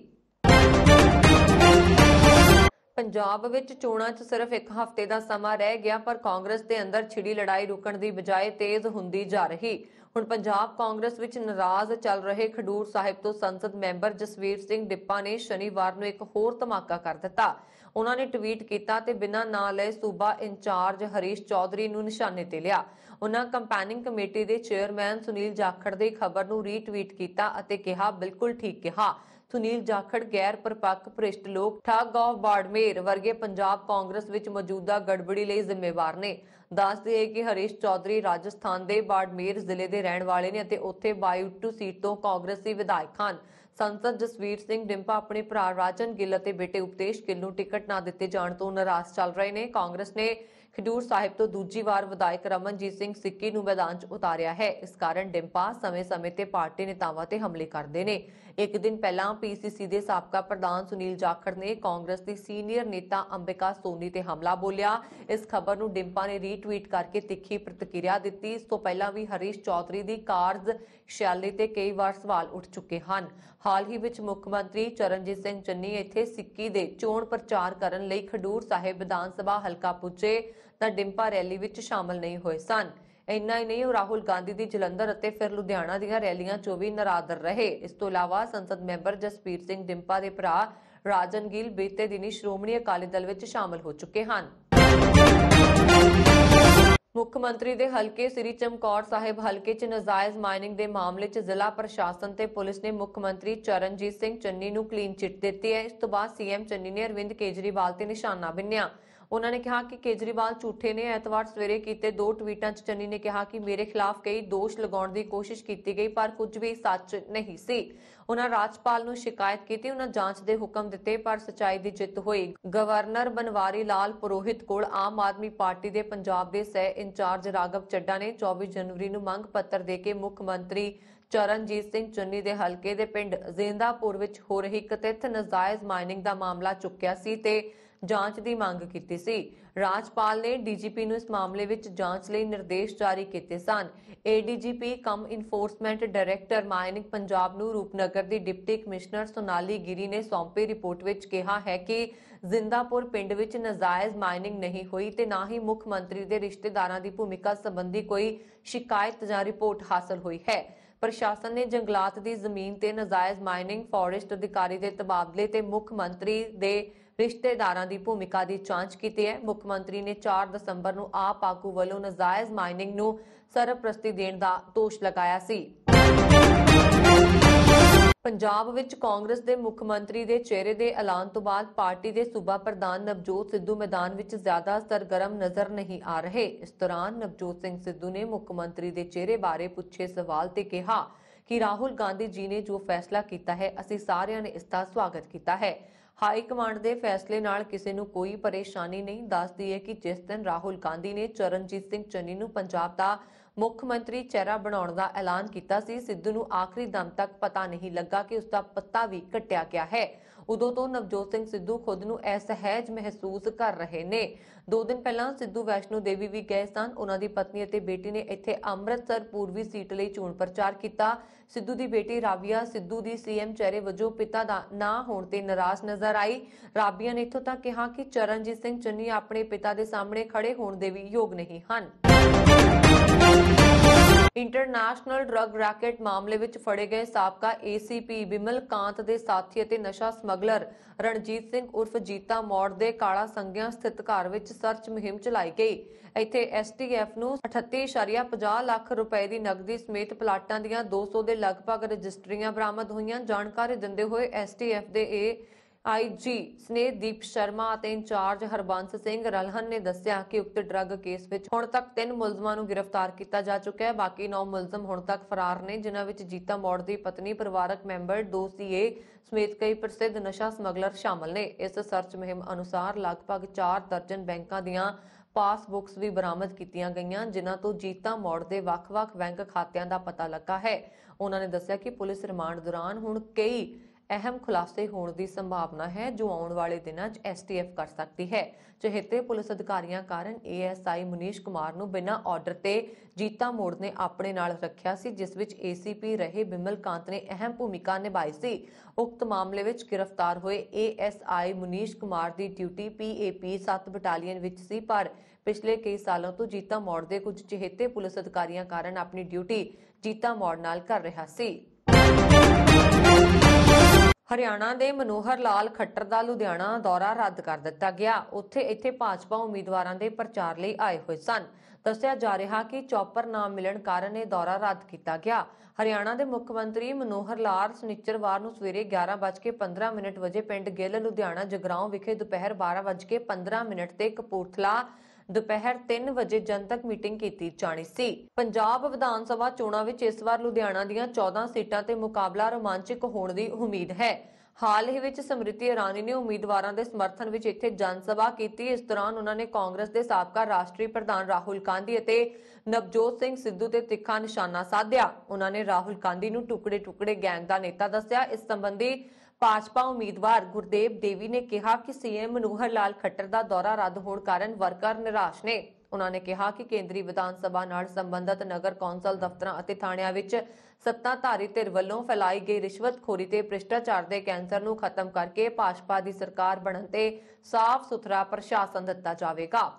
ਪੰਜਾਬ ਵਿੱਚ ਚੋਣਾਂ 'ਚ ਸਿਰਫ ਇੱਕ ਹਫ਼ਤੇ ਦਾ ਸਮਾਂ ਰਹਿ ਗਿਆ ਪਰ ਕਾਂਗਰਸ ਦੇ ਅੰਦਰ ਛਿੜੀ ਲੜਾਈ ਰੁਕਣ ਦੀ ਬਜਾਏ ਤੇਜ਼ ਹੁੰਦੀ ਜਾ ਰਹੀ ਹੁਣ ਪੰਜਾਬ ਕਾਂਗਰਸ ਵਿੱਚ ਨਾਰਾਜ਼ ਚੱਲ ਰਹੇ ਖਡੂਰ ਸਾਹਿਬ ਤੋਂ ਸੰਸਦ ਮੈਂਬਰ ਜਸਵੀਰ ਸਿੰਘ ਡਿੱਪਾ ਨੇ ਸ਼ਨੀਵਾਰ ਨੂੰ ਇੱਕ ਹੋਰ ਧਮਾਕਾ ਕਰ ਦਿੱਤਾ ਉਹਨਾਂ ਨੇ ਟਵੀਟ ਕੀਤਾ ਤੇ ਬਿਨਾਂ ਨਾਂ ਲਏ ਸੂਬਾ ਇੰਚਾਰਜ ਹਰੀਸ਼ ਚੌਧਰੀ ਨੂੰ ਨਿਸ਼ਾਨੇ ਤੇ ਲਿਆ ਉਹਨਾਂ ਕੰਪੈਨਿੰਗ ਕਮੇਟੀ ਦੇ ਚੇਅਰਮੈਨ ਸੁਨੀਲ ਜਾਖੜ ਦੀ ਖਬਰ ਨੂੰ ਰੀਟਵੀਟ ਕੀਤਾ ਅਤੇ ਕਿਹਾ ਬਿਲਕੁਲ ਠੀਕ ਕਿਹਾ ਸੁਨੀਲ ਜਾਖੜ ਗੈਰ ਪਰਪੱਕ ਭ੍ਰਿਸ਼ਟ ਲੋਕ ਠਾਗ ਆਫ ਬਾੜਮੇਰ ਵਰਗੇ ਪੰਜਾਬ ਕਾਂਗਰਸ ਵਿੱਚ ਮੌਜੂਦਾ ਗੜਬੜੀ ਲਈ ਜ਼ਿੰਮੇਵਾਰ ਨੇ ਦੱਸਦੇ ਹੈ ਕਿ ਹਰੀਸ਼ ਚੌਧਰੀ ਰਾਜਸਥਾਨ ਦੇ ਬਾੜਮੇਰ ਜ਼ਿਲ੍ਹੇ ਦੇ ਰਹਿਣ ਵਾਲੇ ਨੇ ਅਤੇ ਉੱਥੇ ਬਾਇਓਟੂ ਸੀਟ ਤੋਂ ਕਾਂਗਰਸੀ ਵਿਧਾਇਕ ਹਨ ਸੰਸਦ ਜਸਵੀਰ ਸਿੰਘ ਡਿੰਪਾ ਆਪਣੇ ਭਰਾ ਰਾਜਨ ਗਿੱਲ ਅਤੇ ਬੇਟੇ ਉਪਦੇਸ਼ ਗਿੱਲ ਨੂੰ ਟਿਕਟ ਨਾ ਦਿੱਤੇ ਜਾਣ ਤੋਂ ਨਾਰਾਜ਼ ਚੱਲ ਰਹੇ ਨੇ ਕਾਂਗਰਸ ਨੇ ਖਡੂਰ ਸਾਹਿਬ ਤੋਂ ਦੂਜੀ ਵਾਰ ਵਿਧਾਇਕ ਰਮਨਜੀਤ ਸਿੰਘ ਸਿੱਕੀ ਨੂੰ ਮੈਦਾਨ 'ਚ ਉਤਾਰਿਆ ਹੈ ਇਸ ਕਾਰਨ ਡਿੰਪਾ ਸਮੇਂ-ਸਮੇਂ ਤੇ ਪਾਰਟੀ ਨੇਤਾਵਾਂ ਤੇ ਹਮਲੇ ਕਰਦੇ ਨੇ ਇੱਕ ਦਿਨ ਪਹਿਲਾਂ ਪੀਸੀਸੀ ਦੇ ਸਾਬਕਾ ਪ੍ਰਧਾਨ ਸੁਨੀਲ ਜਾਖੜ ਨੇ ਕਾਂਗਰਸ ਦੀ ਸੀਨੀਅਰ ਨੇਤਾ ਅੰਬਿਕਾ ਸੋਨੀ ਤੇ ਹਮਲਾ ਬੋਲਿਆ ਇਸ ਖਬਰ ਨੂੰ ਡਿੰਪਾ ਨੇ ਰੀਟਵੀਟ ਕਰਕੇ ਤਿੱਖੀ ਪ੍ਰਤੀਕਿਰਿਆ ਦਿੱਤੀ ਇਸ ਤੋਂ ਪਹਿਲਾਂ ਵੀ ਹਰੀਸ਼ ਚੌਧਰੀ ਦੀ ਕਾਰਜ ਸ਼ੈਲੀ ਤੇ ਕਈ ਵਾਰ ਸਵਾਲ ਉੱਠ ਚੁੱਕੇ ਹਨ ਹਾਲ ਹੀ ਵਿੱਚ ਮੁੱਖ ਮੰਤਰੀ ਚਰਨਜੀਤ ਸਿੰਘ ਚੰਨੀ ਇੱਥੇ ਸਿੱਕੀ ਦੇ ਚੋਣ ਪ੍ਰਚਾਰ ਕਰਨ ਲਈ ਖਡੂਰ ਸਾਹਿਬ ਵਿਧਾਨ ਸਭਾ ਹਲਕਾ ਪੁੱਜੇ ਤਾਂ ਡਿੰਪਾ ਰੈਲੀ ਵਿੱਚ ਸ਼ਾਮਲ ਨਹੀਂ ਹੋਏ ਸਨ ਇੰਨਾ ਹੀ ਨਹੀਂ ਉਹ ਰਾਹੁਲ ਗਾਂਧੀ ਦੀ ਜਲੰਧਰ ਅਤੇ ਫਿਰ ਲੁਧਿਆਣਾ ਦੀਆਂ ਰੈਲੀਆਂ 'ਚੋਂ ਵੀ ਨਰਾਦਰ ਰਹੇ ਇਸ ਤੋਂ ਇਲਾਵਾ ਸੰਸਦ ਮੈਂਬਰ ਜਸਪੀਰ ਸਿੰਘ ਡਿੰਪਾ ਦੇ ਭਰਾ ਰਾਜਨ ਗਿੱਲ ਬੀਤੇ ਦਿਨੀ ਸ਼੍ਰੋਮਣੀ ਅਕਾਲੀ ਦਲ ਵਿੱਚ ਸ਼ਾਮਲ ਹੋ ਚੁੱਕੇ ਹਨ ਮੁੱਖ ਮੰਤਰੀ ਦੇ ਹਲਕੇ ਸ੍ਰੀ ਚਮਕੌਰ ਸਾਹਿਬ ਹਲਕੇ 'ਚ ਨਜਾਇਜ਼ ਮਾਈਨਿੰਗ ਦੇ ਮਾਮਲੇ 'ਚ ਜ਼ਿਲ੍ਹਾ ਪ੍ਰਸ਼ਾਸਨ ਤੇ ਪੁਲਿਸ ਨੇ ਮੁੱਖ ਮੰਤਰੀ ਚਰਨਜੀਤ ਸਿੰਘ ਚੰਨੀ ਨੂੰ ਕਲੀਨ ਚਿੱਟ ਦਿੱਤੀ ਹੈ ਇਸ ਤੋਂ ਬਾਅਦ ਸੀਐਮ ਚੰਨੀ ਨੇ ਅਰਵਿੰਦ ਕੇਜਰੀਵਾਲ ਤੇ ਨਿਸ਼ਾਨਾ ਬਿੰਨਿਆ ਉਹਨਾਂ ਨੇ ਕਿਹਾ ਕਿ ਕੇਜਰੀਵਾਲ ਝੂਠੇ ਨੇ ਐਤਵਾਰ ਸਵੇਰੇ ਕੀਤੇ ਦੋ ਟਵੀਟਾਂ 'ਚ ਚੰਨੀ ਨੇ ਕਿਹਾ ਕਿ ਮੇਰੇ ਖਿਲਾਫ ਕਈ ਦੋਸ਼ ਲਗਾਉਣ ਦੀ ਕੋਸ਼ਿਸ਼ ਕੀਤੀ ਗਈ ਪਰ ਕੁਝ ਵੀ ਸੱਚ ਨਹੀਂ ਸੀ ਉਹਨਾਂ ਰਾਜਪਾਲ ਨੂੰ ਸ਼ਿਕਾਇਤ ਕੀਤੀ ਉਹਨਾਂ ਜਾਂਚ ਦੇ ਹੁਕਮ ਦਿੱਤੇ ਪਰ ਸਚਾਈ ਦੀ ਜਿੱਤ ਹੋਈ ਗਵਰਨਰ ਬਨਵਾਰੀ ਲਾਲ ਪੁਰੋਹਿਤ ਕੋਲ ਆਮ ਆਦਮੀ ਪਾਰਟੀ ਦੇ ਪੰਜਾਬ ਦੇ ਸਹਿ ਇੰਚਾਰਜ ਰਾਗਵ ਚੱਡਾ ਨੇ 24 ਜਨਵਰੀ ਨੂੰ ਮੰਗ ਪੱਤਰ ਦੇ ਕੇ ਮੁੱਖ ਮੰਤਰੀ ਚਰਨਜੀਤ ਸਿੰਘ ਚੰਨੀ ਦੇ ਹਲਕੇ ਦੇ ਪਿੰਡ ਜ਼ਿੰਦਾਪੁਰ ਵਿੱਚ ਹੋ ਰਹੀ ਕਤਿਤ ਨਜਾਇਜ਼ ਮਾਈਨਿੰਗ ਦਾ ਮਾਮਲਾ ਚੁੱਕਿਆ ਸੀ ਤੇ ਜਾਂਚ ਦੀ ਮੰਗ ਕੀਤੀ ਸੀ ਰਾਜਪਾਲ ਨੇ ਡੀਜੀਪੀ ਨੂੰ ਇਸ ਮਾਮਲੇ ਵਿੱਚ ਜਾਂਚ ਲਈ ਨਿਰਦੇਸ਼ ਜਾਰੀ ਕੀਤੇ ਸਨ ADGP cum enforcement director mining Punjab ਨੂੰ ਰੂਪਨਗਰ ਦੀ ਡਿਪਟੀ ਕਮਿਸ਼ਨਰ ਸੋਨਾਲੀ ਗਿਰੀ ਨੇ ਸੌਂਪੀ ਰਿਪੋਰਟ ਵਿੱਚ ਕਿਹਾ ਹੈ ਕਿ ਜ਼ਿੰਦਾਪੁਰ ਪਿੰਡ ਵਿੱਚ ਨਜਾਇਜ਼ ਮਾਈਨਿੰਗ ਨਹੀਂ ਹੋਈ ਤੇ ਨਾ ਹੀ ਮੁੱਖ ਮੰਤਰੀ ਦੇ ਰਿਸ਼ਤੇਦਾਰਾਂ ਦੀ ਭੂਮਿਕਾ ਸੰਬੰਧੀ ਕੋਈ ਸ਼ਿਕਾਇਤ ਜਾਂ ਰਿਪੋਰਟ ਹਾਸਲ ਹੋਈ ਹੈ ਪ੍ਰਸ਼ਾਸਨ ਨੇ ਜੰਗਲਾਤ ਦੀ ਜ਼ਮੀਨ ਤੇ ਨਜਾਇਜ਼ ਮਾਈਨਿੰਗ ਫੋਰੈਸਟ ਅਧਿਕਾਰੀ ਦੇ ਤਬਾਦਲੇ ਤੇ ਮੁੱਖ ਮੰਤਰੀ ਦੇ ਰਿਸ਼ਤੇਦਾਰਾਂ ਦੀ ਭੂਮਿਕਾ ਦੀ ਜਾਂਚ ਕੀਤੀ ਹੈ ਮੁੱਖ ਮੰਤਰੀ ਨੇ 4 ਦਸੰਬਰ ਨੂੰ ਆਪ ਆਗੂ ਵੱਲੋਂ ਨਜਾਇਜ਼ ਮਾਈਨਿੰਗ ਨੂੰ ਸਰਪ੍ਰਸਤੀ ਦੇਣ ਦਾ ਦੋਸ਼ ਲਗਾਇਆ ਸੀ ਪੰਜਾਬ ਵਿੱਚ ਕਾਂਗਰਸ ਦੇ ਮੁੱਖ ਮੰਤਰੀ ਦੇ ਚਿਹਰੇ ਦੇ ਐਲਾਨ ਤੋਂ ਬਾਅਦ ਪਾਰਟੀ ਦੇ ਸੂਬਾ ਪ੍ਰਧਾਨ ਨਵਜੋਤ ਸਿੱਧੂ ਮੈਦਾਨ ਵਿੱਚ ਜ਼ਿਆਦਾ ਸਰਗਰਮ ਨਜ਼ਰ ਨਹੀਂ ਆ ਰਹੇ ਇਸ ਦੌਰਾਨ ਨਵਜੋਤ ਸਿੰਘ ਸਿੱਧੂ ਨੇ ਮੁੱਖ ਮੰਤਰੀ ਦੇ ਚਿਹਰੇ ਬਾਰੇ ਪੁੱਛੇ ਸਵਾਲ ਤੇ ਕਿਹਾ ਕਿ ਰਾਹੁਲ ਗਾਂਧੀ ਜੀ ਨੇ ਜੋ ਫੈਸਲਾ ਕੀਤਾ ਹੈ ਅਸੀਂ ਸਾਰਿਆਂ ਨੇ ਇਸ ਦਾ ਸਵਾਗਤ ਕੀਤਾ ਹੈ ਹਾਈ ਕਮਾਂਡ ਦੇ ਫੈਸਲੇ ਨਾਲ ਕਿਸੇ ਨੂੰ ਕੋਈ ਪਰੇਸ਼ਾਨੀ ਨਹੀਂ ਦੱਸਦੀ ਹੈ ਕਿ ਜਿਸ ਦਿਨ ਰਾਹੁਲ ਗਾਂਧੀ ਨੇ ਚਰਨਜੀਤ ਸਿੰਘ ਚੰਨੀ ਨੂੰ ਪੰਜਾਬ ਦਾ ਮੁੱਖ ਮੰਤਰੀ ਚਿਹਰਾ ਬਣਾਉਣ ਦਾ ਐਲਾਨ ਕੀਤਾ ਸੀ ਸਿੱਧੂ ਨੂੰ ਆਖਰੀ ਦਮ ਤੱਕ ਪਤਾ ਨਹੀਂ ਲੱਗਾ ਕਿ ਉਸ ਦਾ ਪੱਤਾ ਵੀ ਕੱਟਿਆ ਗਿਆ ਹੈ ਉਦੋਂ ਤੋਂ ਨਵਜੋਤ ਸਿੰਘ ਸਿੱਧੂ ਖੁਦ ਨੂੰ ਅਸਹਿਜ ਮਹਿਸੂਸ ਕਰ ਰਹੇ ਨੇ ਦੋ ਦਿਨ ਪਹਿਲਾਂ ਸਿੱਧੂ ਵੈਸ਼ਨੂ ਦੇਵੀ ਵੀ ਗਏ ਸਨ ਉਹਨਾਂ ਦੀ ਪਤਨੀ ਅਤੇ ਬੇਟੀ ਨੇ ਇੱਥੇ ਅੰਮ੍ਰਿਤਸਰ ਪੂਰਬੀ ਸੀਟ ਲਈ ਚੋਣ ਪ੍ਰਚਾਰ ਕੀਤਾ ਸਿੱਧੂ ਦੀ ਬੇਟੀ ਰਾਬੀਆ ਸਿੱਧੂ ਦੀ ਸੀਐਮ ਚਿਹਰੇ ਵਜੋਂ ਪਿਤਾ ਦਾ ਨਾ ਹੋਣ ਤੇ ਨਾਰਾਜ਼ ਨਜ਼ਰ ਆਈ ਰਾਬੀਆ ਨੇ ਇਥੋਂ ਤੱਕ ਕਿਹਾ ਕਿ ਚਰਨਜੀਤ ਸਿੰਘ ਚੰਨੀ ਆਪਣੇ ਪਿਤਾ ਦੇ ਸਾਹਮਣੇ ਖੜੇ ਹੋਣ ਦੇ ਵੀ ਯੋਗ ਨਹੀਂ ਹਨ ਇੰਟਰਨੈਸ਼ਨਲ ਡਰੱਗ ਰੈਕਟ ਮਾਮਲੇ ਵਿੱਚ ਫੜੇ ਗਏ ਸਾਬਕਾ ਏਸੀਪੀ ਬਿਮਲ ਕਾਂਤ ਦੇ ਸਾਥੀ ਅਤੇ ਨਸ਼ਾ ਸਮਗਲਰ ਰਣਜੀਤ ਸਿੰਘ ਉਰਫ ਜੀਤਾ ਮੌੜ ਦੇ ਕਾਲਾ ਸੰਗਿਆ ਸਥਿਤ ਘਰ ਵਿੱਚ ਸਰਚ ਮੁਹਿੰਮ ਚਲਾਈ ਗਈ ਇੱਥੇ ਐਸਟੀਐਫ ਨੂੰ 38.50 ਲੱਖ ਰੁਪਏ ਦੀ ਨਗਦੀ ਸਮੇਤ ਪਲਾਟਾਂ ਦੀਆਂ 200 ਦੇ ਲਗਭਗ ਰਜਿਸਟਰੀਆਂ ਬਰਾਮਦ ਹੋਈਆਂ ਜਾਣਕਾਰੀ ਦਿੰਦੇ ਹੋਏ ਐਸਟੀਐਫ ਦੇ ਏ ਆਈਜੀ ਸਨੇਹਦੀਪ ਸ਼ਰਮਾ ਅਤੇ ਇੰਚਾਰਜ ਹਰਬੰਸ ਸਿੰਘ ਰਲਹਨ ਨੇ ਦੱਸਿਆ ਕਿ ਉਕਤ ਡਰੱਗ ਕੇਸ ਵਿੱਚ ਹੁਣ ਤੱਕ ਤਿੰਨ ਮੁਲਜ਼ਮਾਂ ਨੂੰ ਗ੍ਰਿਫਤਾਰ ਕੀਤਾ ਜਾ ਚੁੱਕਾ ਹੈ ਬਾਕੀ 9 ਮੁਲਜ਼ਮ ਹੁਣ ਤੱਕ ਫਰਾਰ ਨੇ ਜਿਨ੍ਹਾਂ ਵਿੱਚ ਜੀਤਾ ਮੌੜ ਦੀ ਪਤਨੀ ਪਰਿਵਾਰਕ ਮੈਂਬਰ ਦੋ ਸਮੇਤ ਕਈ ਪ੍ਰਸਿੱਧ ਨਸ਼ਾ ਸਮਗਲਰ ਸ਼ਾਮਲ ਨੇ ਇਸ ਸਰਚ ਮੁਹਿੰਮ ਅਨੁਸਾਰ ਲਗਭਗ 4 ਦਰਜਨ ਬੈਂਕਾਂ ਦੀਆਂ ਪਾਸਬੁੱਕਸ ਵੀ ਬਰਾਮਦ ਕੀਤੀਆਂ ਗਈਆਂ ਜਿਨ੍ਹਾਂ ਤੋਂ ਜੀਤਾ ਮੌੜ ਦੇ ਵੱਖ-ਵੱਖ ਬੈਂਕ ਖਾਤਿਆਂ ਦਾ ਪਤਾ ਲੱਗਾ ਹੈ ਉਹਨਾਂ ਨੇ ਦੱਸਿਆ ਕਿ ਪੁਲਿਸ ਰਿਮਾਂਡ ਦੌਰਾਨ ਹੁਣ ਕਈ ਅਹਿਮ ਖੁਲਾਸੇ ਹੋਣ ਦੀ ਸੰਭਾਵਨਾ ਹੈ ਜੋ ਆਉਣ ਵਾਲੇ ਦਿਨਾਂ 'ਚ ਐਸਟੀਐਫ ਕਰ ਸਕਦੀ ਹੈ ਚਹੇਤੇ ਪੁਲਿਸ ਅਧਿਕਾਰੀਆਂ ਕਾਰਨ ਏਐਸਆਈ ਮੁਨੀਸ਼ ਕੁਮਾਰ ਨੂੰ ਬਿਨਾਂ ਆਰਡਰ ਤੇ ਜੀਤਾ ਮੋੜ ਨੇ ਆਪਣੇ ਨਾਲ ਰੱਖਿਆ ਸੀ ਜਿਸ ਵਿੱਚ ਏਸੀਪੀ ਰਹੇ ਬਿਮਲ ਕਾਂਤ ਨੇ ਅਹਿਮ ਭੂਮਿਕਾ ਨਿਭਾਈ ਸੀ ਉਕਤ ਮਾਮਲੇ ਵਿੱਚ ਗ੍ਰਿਫਤਾਰ ਹੋਏ ਏਐਸਆਈ ਮੁਨੀਸ਼ ਕੁਮਾਰ ਦੀ ਡਿਊਟੀ ਪੀਏਪੀ 7 ਬਟਾਲੀਅਨ ਵਿੱਚ ਸੀ ਪਰ ਪਿਛਲੇ ਕਈ ਸਾਲਾਂ ਤੋਂ ਜੀਤਾ ਮੋੜ ਦੇ ਕੁਝ ਚਹੇਤੇ ਪੁਲਿਸ ਅਧਿਕਾਰੀਆਂ ਕਾਰਨ ਆਪਣੀ ਡਿਊਟੀ ਜੀਤਾ ਮੋੜ ਨਾਲ ਕਰ ਰਿਹਾ ਸੀ ਹਰਿਆਣਾ ਦੇ ਮਨੋਹਰ ਲਾਲ ਖੱਟਰ ਦਾ ਲੁਧਿਆਣਾ ਦੌਰਾ ਰੱਦ ਕਰ ਦਿੱਤਾ ਗਿਆ ਉੱਥੇ ਇੱਥੇ ਭਾਜਪਾ ਉਮੀਦਵਾਰਾਂ ਦੇ ਪ੍ਰਚਾਰ ਲਈ ਆਏ ਹੋਏ ਸਨ ਦੱਸਿਆ ਜਾ ਰਿਹਾ ਕਿ ਚੌਪਰ ਨਾ ਮਿਲਣ ਕਾਰਨ ਇਹ ਦੌਰਾ ਰੱਦ ਕੀਤਾ ਗਿਆ ਹਰਿਆਣਾ ਦੇ ਮੁੱਖ ਮੰਤਰੀ ਮਨੋਹਰ ਲਾਲ ਸਨਿਚਰਵਾਰ ਨੂੰ ਸਵੇਰੇ 11:15 ਮਿੰਟ ਵਜੇ ਪਿੰਡ ਗਿੱਲ ਲੁਧਿਆਣਾ ਜਗਰਾਉਂ ਵਿਖੇ ਦੁਪਹਿਰ 12:15 ਮਿੰਟ ਤੇ ਕਪੂਰਥਲਾ ਦੁਪਹਿਰ 3 ਵਜੇ ਜਨਤਕ ਮੀਟਿੰਗ ਕੀਤੀ ਜਾਣੀ ਸੀ ਪੰਜਾਬ ਵਿਧਾਨ ਸਭਾ ਚੋਣਾਂ ਵਿੱਚ ਇਸ ਵਾਰ ਲੁਧਿਆਣਾ ਦੀਆਂ 14 ਸੀਟਾਂ ਤੇ ਮੁਕਾਬਲਾ ਰੋਮਾਂਚਕ ਹੋਣ ਦੀ ਉਮੀਦ ਹੈ ਹਾਲ ਹੀ ਵਿੱਚ ਸਮ੍ਰਿਤੀ ਇਰਾਨੀ ਨੇ ਉਮੀਦਵਾਰਾਂ ਦੇ ਸਮਰਥਨ ਵਿੱਚ ਇੱਥੇ ਜਨ ਸਭਾ ਕੀਤੀ ਇਸ ਦੌਰਾਨ ਉਹਨਾਂ ਨੇ ਕਾਂਗਰਸ ਦੇ ਸਾਬਕਾ ਰਾਸ਼ਟਰੀ ਪ੍ਰਧਾਨ ਰਾਹੁਲ ਗਾਂਧੀ ਅਤੇ ਨਵਜੋਤ ਸਿੰਘ ਸਿੱਧੂ ਤੇ ਤਿੱਖਾ ਨਿਸ਼ਾਨਾ ਸਾਧਿਆ ਉਹਨਾਂ ਨੇ ਰਾਹੁਲ ਗਾਂਧੀ ਨੂੰ ਟੁਕੜੇ-ਟੁਕੜੇ ਗੈਂਗ ਦਾ ਨੇਤਾ ਦੱਸਿਆ ਇਸ ਸੰਬੰਧੀ ਭਾਜਪਾ ਉਮੀਦਵਾਰ ਗੁਰਦੇਵ ਦੇਵੀ ਨੇ ਕਿਹਾ ਕਿ ਸੀਐਮ ਮਨੋਹਰ ਲਾਲ ਖੱਟਰ ਦਾ ਦੌਰਾ ਰੱਦ ਹੋਣ ਕਾਰਨ ਵਰਕਰ ਨਿਰਾਸ਼ ਨੇ ਉਹਨਾਂ ਨੇ ਕਿਹਾ ਕਿ ਕੇਂਦਰੀ ਵਿਧਾਨ ਸਭਾ ਨਾਲ ਸੰਬੰਧਤ ਨਗਰ ਕੌਂਸਲ ਦਫ਼ਤਰਾਂ ਅਤੇ ਥਾਣਿਆਂ ਵਿੱਚ ਸੱਤਾਧਾਰੀ ਧਿਰ ਵੱਲੋਂ ਫੈਲਾਈ ਗਈ ਰਿਸ਼ਵਤਖੋਰੀ ਤੇ ਭ੍ਰਿਸ਼ਟਾਚਾਰ ਦੇ ਕੈਂਸਰ ਨੂੰ ਖਤਮ ਕਰਕੇ ਭਾਜਪਾ ਦੀ ਸਰਕਾਰ ਬਣਨ ਤੇ ਸਾਫ਼ ਸੁਥਰਾ ਪ੍ਰਸ਼ਾਸਨ ਦਿੱਤਾ ਜਾਵੇਗਾ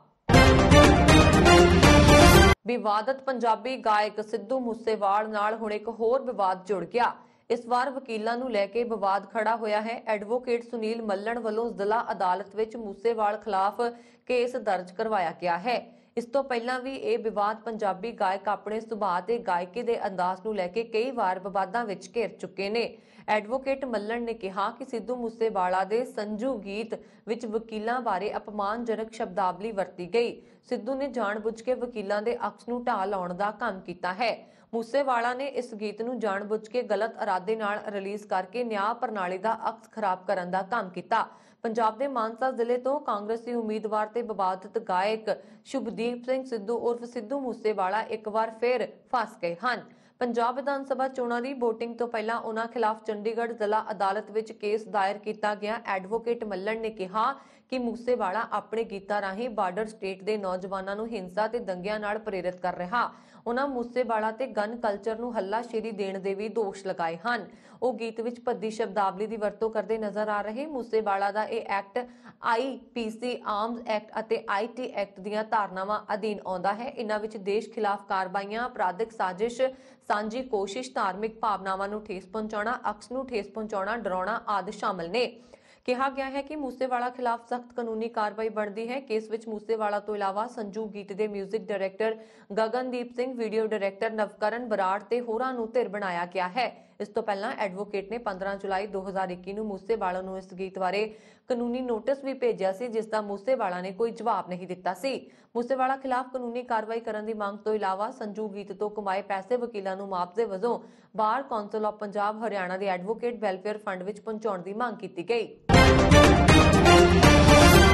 ਵਿਵਾਦਤ ਪੰਜਾਬੀ ਗਾਇਕ ਸਿੱਧੂ ਮੂਸੇਵਾਲ ਨਾਲ ਹੁਣ ਇੱਕ ਹੋਰ ਵਿਵਾਦ ਜੁੜ ਗਿਆ ਇਸ ਵਾਰ ਵਕੀਲਾਂ ਨੂੰ ਲੈ ਕੇ ਵਿਵਾਦ ਖੜਾ ਹੋਇਆ ਹੈ ਐਡਵੋਕੇਟ ਸੁਨੀਲ ਮੱਲਣ ਵੱਲੋਂ ਜ਼ਿਲ੍ਹਾ ਅਦਾਲਤ ਵਿੱਚ ਮੂਸੇਵਾਲ ਖਿਲਾਫ ਕੇਸ ਦਰਜ ਕਰਵਾਇਆ ਗਿਆ ਹੈ ਇਸ ਤੋਂ ਪਹਿਲਾਂ ਵੀ ਇਹ ਵਿਵਾਦ ਪੰਜਾਬੀ ਗਾਇਕ ਆਪਣੇ ਸੁਭਾਅ ਤੇ ਗਾਇਕੀ ਦੇ ਅੰਦਾਜ਼ ਨੂੰ ਲੈ ਕੇ ਕਈ ਵਾਰ ਵਿਵਾਦਾਂ ਵਿੱਚ ਘਿਰ ਚੁੱਕੇ ਨੇ ਐਡਵੋਕੇਟ ਮੱਲਣ ਨੇ ਕਿਹਾ ਕਿ ਸਿੱਧੂ ਮੂਸੇਵਾਲਾ ਦੇ ਸੰਜੂ ਗੀਤ ਵਿੱਚ ਵਕੀਲਾਂ ਬਾਰੇ ਅਪਮਾਨਜਨਕ ਸ਼ਬਦਾਵਲੀ ਵਰਤੀ ਗਈ ਸਿੱਧੂ ਨੇ ਜਾਣਬੁੱਝ ਕੇ ਵਕੀਲਾਂ ਦੇ ਅਕਸ ਨੂੰ ਢਾਹ ਲਾਉਣ ਦਾ ਕੰਮ ਕੀਤਾ ਹੈ ਮੂਸੇਵਾਲਾ ਨੇ ਇਸ ਗੀਤ ਨੂੰ ਜਾਣਬੁੱਝ ਕੇ ਗਲਤ ਇਰਾਦੇ ਨਾਲ ਰਿਲੀਜ਼ ਕਰਕੇ ਨਿਆਂ ਪ੍ਰਣਾਲੀ ਦਾ ਅਕਸ ਖਰਾਬ ਕਰਨ ਦਾ ਕੰਮ ਕੀਤਾ ਪੰਜਾਬ ਦੇ ਮਾਨਸਾ ਜ਼ਿਲ੍ਹੇ ਤੋਂ ਕਾਂਗਰਸੀ ਉਮੀਦਵਾਰ ਤੇ ਵਿਵਾਦਿਤ ਗਾਇਕ ਸ਼ੁਭਦੀਪ ਸਿੰਘ ਸਿੱਧੂ ਉਰਫ ਸਿੱਧੂ ਮੂਸੇਵਾਲਾ ਇੱਕ ਵਾਰ ਫੇਰ ਫਸ ਗਏ ਹਨ ਪੰਜਾਬ ਵਿਧਾਨ ਸਭਾ ਚੋਣਾਂ ਦੀ VOTING ਤੋਂ ਪਹਿਲਾਂ ਉਹਨਾਂ ਖਿਲਾਫ ਚੰਡੀਗੜ੍ਹ ਜ਼ਿਲ੍ਹਾ ਅਦਾਲਤ ਵਿੱਚ ਕੇਸ ਦਾਇਰ ਕੀਤਾ ਗਿਆ ਐਡਵੋਕੇਟ ਮੱਲਣ ਨੇ ਕਿਹਾ ਕਿ ਮੂਸੇਵਾਲਾ ਆਪਣੇ ਗੀਤਾਂ ਰਾਹੀਂ ਬਾਰਡਰ ਸਟੇਟ ਦੇ ਨੌਜਵਾਨਾਂ ਨੂੰ ਹਿੰਸਾ ਤੇ ਦੰਗਿਆਂ ਨਾਲ ਪ੍ਰੇਰਿਤ ਕਰ ਰਿਹਾ ਉਹਨਾਂ ਮੂਸੇਵਾਲਾ ਤੇ ਗਨ ਕਲਚਰ ਨੂੰ ਹੱਲਾਸ਼ੇਰੀ ਦੇਣ ਦੇ ਵੀ ਦੋਸ਼ ਲਗਾਏ ਹਨ ਉਹ ਗੀਤ ਵਿੱਚ ਭੱਦੀ ਸ਼ਬਦਾਵਲੀ ਦੀ ਵਰਤੋਂ ਕਰਦੇ ਨਜ਼ਰ ਆ ਰਹੇ ਮੂਸੇਵਾਲਾ ਦਾ ਇਹ ਐਕਟ ਆਈਪੀਸੀ ਆਰਮਸ ਐਕਟ ਅਤੇ ਆਈਟੀ ਐਕਟ ਦੀਆਂ ਧਾਰਨਾਵਾਂ ਅਧੀਨ ਆਉਂਦਾ ਹੈ ਇਹਨਾਂ ਵਿੱਚ ਦੇਸ਼ ਖਿਲਾਫ ਕਾਰਵਾਈਆਂ ਅਪਰਾਧਿਕ ਸਾਜ਼ਿਸ਼ ਸਾਂਝੀ ਕੋਸ਼ਿਸ਼ ਧਾਰਮਿਕ ਭਾਵਨਾਵਾਂ ਨੂੰ ਠੇਸ ਪਹੁੰਚਾਉਣਾ ਅਕਸ ਨੂੰ ਠੇਸ ਪਹੁੰਚਾਉਣਾ ਡਰਾਉਣਾ ਆਦਿ ਸ਼ਾਮਲ ਨੇ ਕਿਹਾ ਗਿਆ ਹੈ ਕਿ ਮੂਸੇਵਾਲਾ ਖਿਲਾਫ ਸਖਤ ਕਾਨੂੰਨੀ ਕਾਰਵਾਈ ਬਣਦੀ ਹੈ ਕੇਸ ਵਿੱਚ ਮੂਸੇਵਾਲਾ ਤੋਂ ਇਲਾਵਾ ਸੰਜੂ ਗੀਤ ਦੇ 뮤직 director Gagandeep Singh video director Navkaran Brar ਤੇ ਹੋਰਾਂ ਨੂੰ ਧਿਰ ਬਣਾਇਆ ਗਿਆ ਹੈ ਇਸ ਤੋਂ ਪਹਿਲਾਂ ਐਡਵੋਕੇਟ ਨੇ 15 ਜੁਲਾਈ 2021 ਨੂੰ ਮੂਸੇਵਾਲਾ ਨੂੰ ਇਸ ਗੀਤ ਬਾਰੇ ਕਾਨੂੰਨੀ ਨੋਟਿਸ ਵੀ ਭੇਜਿਆ ਸੀ ਜਿਸ ਦਾ ਮੂਸੇਵਾਲਾ ਨੇ ਕੋਈ ਜਵਾਬ ਨਹੀਂ ਦਿੱਤਾ ਸੀ ਮੂਸੇਵਾਲਾ ਖਿਲਾਫ ਕਾਨੂੰਨੀ ਕਾਰਵਾਈ ਕਰਨ ਦੀ ਮੰਗ ਤੋਂ ਇਲਾਵਾ ਸੰਜੂ ਗੀਤ ਤੋਂ ਕਮਾਏ ਪੈਸੇ ਵਕੀਲਾਂ ਨੂੰ ਮੁਆਵਜ਼ੇ ਵਜੋਂ bar council of Punjab Haryana ਦੇ ਐਡਵੋਕੇਟ ਵੈਲਫੇਅਰ ਫੰਡ ਵਿੱਚ ਪਹੁੰਚਾਉਣ ਦੀ ਮੰਗ ਕੀਤੀ ਗਈ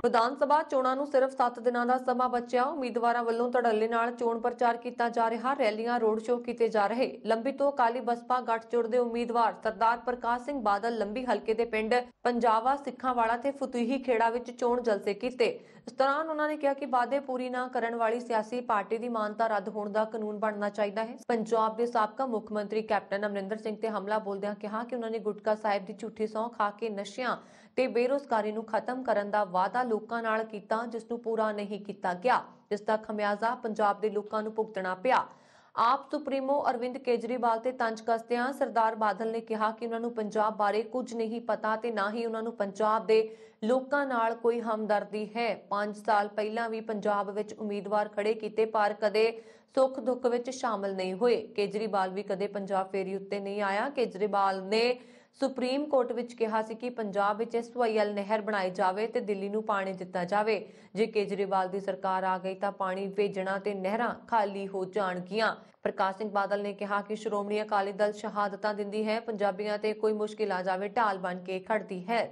ਵਿਧਾਨ ਸਭਾ ਚੋਣਾਂ ਨੂੰ ਸਿਰਫ 7 ਦਿਨਾਂ ਦਾ ਸਮਾਂ ਬਚਿਆ ਉਮੀਦਵਾਰਾਂ ਵੱਲੋਂ ਧੜੱਲੇ ਨਾਲ ਚੋਣ ਪ੍ਰਚਾਰ ਕੀਤਾ ਜਾ ਰਿਹਾ ਰੈਲੀਆਂ ਰੋਡ ਸ਼ੋਅ ਕੀਤੇ ਜਾ ਰਹੇ ਲੰਬੀ ਤੋਂ ਕਾਲੀ ਬਸਪਾ ਗੱਠਜੋੜ ਦੇ ਉਮੀਦਵਾਰ ਸਰਦਾਰ ਪ੍ਰਕਾਸ਼ ਸਿੰਘ ਬਾਦਲ ਲੰਬੀ ਹਲਕੇ ਦੇ ਪਿੰਡ ਪੰਜਾਵਾ ਸਿੱਖਾਂ ਵਾਲਾ ਤੇ ਫਤੂਹੀ ਖੇੜਾ ਵਿੱਚ ਚੋਣ ਜਲਸੇ ਕੀਤੇ ਇਸ ਦੌਰਾਨ ਉਹਨਾਂ ਨੇ ਕਿਹਾ ਕਿ ਵਾਅਦੇ ਪੂਰੀ ਨਾ ਕਰਨ ਵਾਲੀ ਸਿਆਸੀ ਪਾਰਟੀ ਦੀ ਮਾਨਤਾ ਰੱਦ ਹੋਣ ਦਾ ਕਾਨੂੰਨ ਬਣਨਾ ਚਾਹੀਦਾ ਹੈ ਪੰਜਾਬ ਦੇ ਸਾਬਕਾ ਮੁੱਖ ਮੰਤਰੀ ਕੈਪਟਨ ਅਮਰਿੰਦਰ ਸਿੰਘ ਤੇ ਹਮਲਾ ਬੋਲਦਿਆਂ ਕਿਹਾ ਕਿ ਉਹਨਾਂ ਨੇ ਗੁਟਕਾ ਸਾਹਿਬ ਦੀ ਝੂਠੀ ਸੌਂ ਖਾ ਕੇ ਨਸ਼ਿਆਂ ਤੇ ਬੇਰੋਜ਼ਗਾਰੀ ਨੂੰ ਖਤਮ ਕਰਨ ਦਾ ਵਾਅਦਾ ਲੋਕਾਂ ਨਾਲ ਕੀਤਾ ਜਿਸ ਨੂੰ ਪੂਰਾ ਨਹੀਂ ਕੀਤਾ ਗਿਆ ਜਿਸ ਦਾ ਖਮਿਆਜ਼ਾ ਪੰਜਾਬ ਦੇ ਲੋਕਾਂ ਨੂੰ ਭੁਗਤਣਾ ਪਿਆ ਆਪ ਸੁਪਰੀਮੋ ਅਰਵਿੰਦ ਕੇਜਰੀਵਾਲ ਤੇ ਤੰਜ ਕਸਦਿਆਂ ਸਰਦਾਰ ਬਾਦਲ ਨੇ ਕਿਹਾ ਕਿ ਉਹਨਾਂ ਨੂੰ ਪੰਜਾਬ ਬਾਰੇ ਕੁਝ ਨਹੀਂ ਪਤਾ ਤੇ ਨਾ ਹੀ ਉਹਨਾਂ ਨੂੰ ਪੰਜਾਬ ਦੇ ਲੋਕਾਂ ਨਾਲ ਕੋਈ ਹਮਦਰਦੀ ਹੈ 5 ਸਾਲ ਪਹਿਲਾਂ ਵੀ ਪੰਜਾਬ ਵਿੱਚ ਉਮੀਦਵਾਰ ਖੜੇ ਕੀਤੇ ਪਰ ਕਦੇ ਸੁੱਖ ਦੁੱਖ ਵਿੱਚ ਸ਼ਾਮਲ ਨਹੀਂ ਹੋਏ ਕੇਜਰੀਵਾਲ ਵੀ ਕਦੇ ਪੰਜਾਬ ਫੇਰੀ ਉੱਤੇ ਨਹੀਂ ਆਇਆ ਕੇਜਰੀਵਾਲ ਨੇ ਸੁਪਰੀਮ ਕੋਰਟ ਵਿੱਚ ਕਿਹਾ ਸੀ ਕਿ ਪੰਜਾਬ ਵਿੱਚ ਐਸਵਾਈਐਲ ਨਹਿਰ ਬਣਾਈ ਜਾਵੇ ਤੇ ਦਿੱਲੀ ਨੂੰ ਪਾਣੀ ਦਿੱਤਾ ਜਾਵੇ ਜੇ ਕੇਜਰੀਵਾਲ ਦੀ ਸਰਕਾਰ ਆ ਗਈ ਤਾਂ ਪਾਣੀ ਭੇਜਣਾ ਤੇ ਨਹਿਰਾਂ ਖਾਲੀ ਹੋ ਜਾਣਗੀਆਂ ਪ੍ਰਕਾਸ਼ ਸਿੰਘ ਬਾਦਲ ਨੇ ਕਿਹਾ ਕਿ ਸ਼੍ਰੋਮਣੀ ਅਕਾਲੀ ਦਲ ਸ਼ਹਾਦਤਾਂ ਦਿੰਦੀ ਹੈ ਪੰਜਾਬੀਆਂ ਤੇ ਕੋਈ ਮੁਸ਼ਕਿਲ ਆ ਜਾਵੇ ਢਾਲ ਬਣ ਕੇ ਖੜਦੀ ਹੈ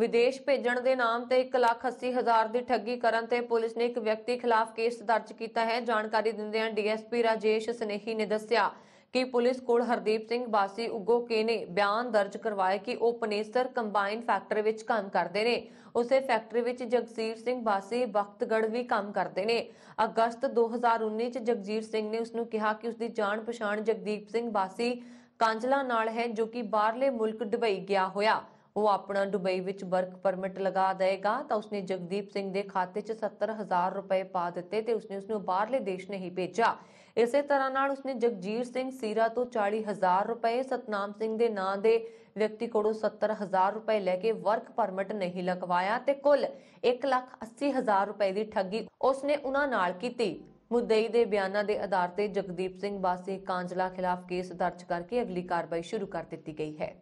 ਵਿਦੇਸ਼ ਭੇਜਣ ਦੇ ਨਾਮ ਤੇ 1,80,000 ਦੀ ਠੱਗੀ ਕਰਨ ਤੇ ਪੁਲਿਸ ਨੇ ਇੱਕ ਵਿਅਕਤੀ ਖਿਲਾਫ ਕੇਸ ਦਰਜ ਕੀਤਾ ਹੈ ਜਾਣਕਾਰੀ ਦਿੰਦੇ ਹਨ ਡੀਐਸਪੀ ਰਾਜੇਸ਼ ਸਨੇਹੀ ਨੇ ਦੱਸਿਆ ਕਿ ਪੁਲਿਸ ਕੋਲ ਹਰਦੀਪ ਸਿੰਘ ਬਾਸੀ ਉਗੋਕੇ ਨੇ ਬਿਆਨ ਦਰਜ ਕਰਵਾਇਆ ਕਿ ਉਹ ਪਨੇਸਰ ਕੰਬਾਈਨ ਫੈਕਟਰੀ ਵਿੱਚ ਕੰਮ ਕਰਦੇ ਨੇ ਉਸੇ ਫੈਕਟਰੀ ਵਿੱਚ ਜਗਜੀਤ ਸਿੰਘ ਬਾਸੀ ਵਕਤਗੜ ਵੀ ਕੰਮ ਕਰਦੇ ਨੇ ਅਗਸਤ 2019 ਚ ਜਗਜੀਤ ਸਿੰਘ ਨੇ ਉਸ ਨੂੰ ਕਿਹਾ ਕਿ ਉਸ ਦੀ ਜਾਣ ਪਛਾਣ ਜਗਦੀਪ ਸਿੰਘ ਬਾਸੀ ਕਾਂਜਲਾ ਨਾਲ ਹੈ ਜੋ ਕਿ ਬਾਹਰਲੇ ਮੁਲਕ ਦੁਬਈ ਗਿਆ ਹੋਇਆ ਉਹ ਆਪਣਾ ਦੁਬਈ ਵਿੱਚ ਵਰਕ ਪਰਮਿਟ ਲਗਾ ਦੇਗਾ ਤਾਂ ਉਸਨੇ ਜਗਦੀਪ ਸਿੰਘ ਦੇ ਖਾਤੇ 'ਚ 70000 ਰੁਪਏ ਪਾ ਦਿੱਤੇ ਤੇ ਉਸਨੇ ਉਸ ਨੂੰ ਬਾਹਰਲੇ ਦੇਸ਼ ਨਹੀਂ ਭੇਜਿਆ ਇਸੇ ਤਰ੍ਹਾਂ ਨਾਲ ਉਸਨੇ ਜਗਜੀਤ ਸਿੰਘ ਸੀਰਾ ਤੋਂ 40000 ਰੁਪਏ ਸਤਨਾਮ ਸਿੰਘ ਦੇ ਨਾਂ ਦੇ ਵਿਅਕਤੀ ਕੋਲੋਂ 70000 ਰੁਪਏ ਲੈ ਕੇ ਵਰਕ ਪਰਮਿਟ ਨਹੀਂ ਲਗਵਾਇਆ ਤੇ ਕੁੱਲ 180000 ਰੁਪਏ ਦੀ ਠੱਗੀ ਉਸਨੇ ਉਹਨਾਂ ਨਾਲ ਕੀਤੀ ਮੁੱਦਈ ਦੇ ਬਿਆਨਾਂ ਦੇ ਆਧਾਰ ਤੇ ਜਗਦੀਪ ਸਿੰਘ ਬਾਸੀ ਕਾਂਜਲਾ ਖਿਲਾਫ ਕੇਸ ਦਰਜ ਕਰਕੇ ਅਗਲੀ ਕਾਰਵਾਈ ਸ਼ੁਰੂ ਕਰ ਦਿੱਤੀ ਗਈ ਹੈ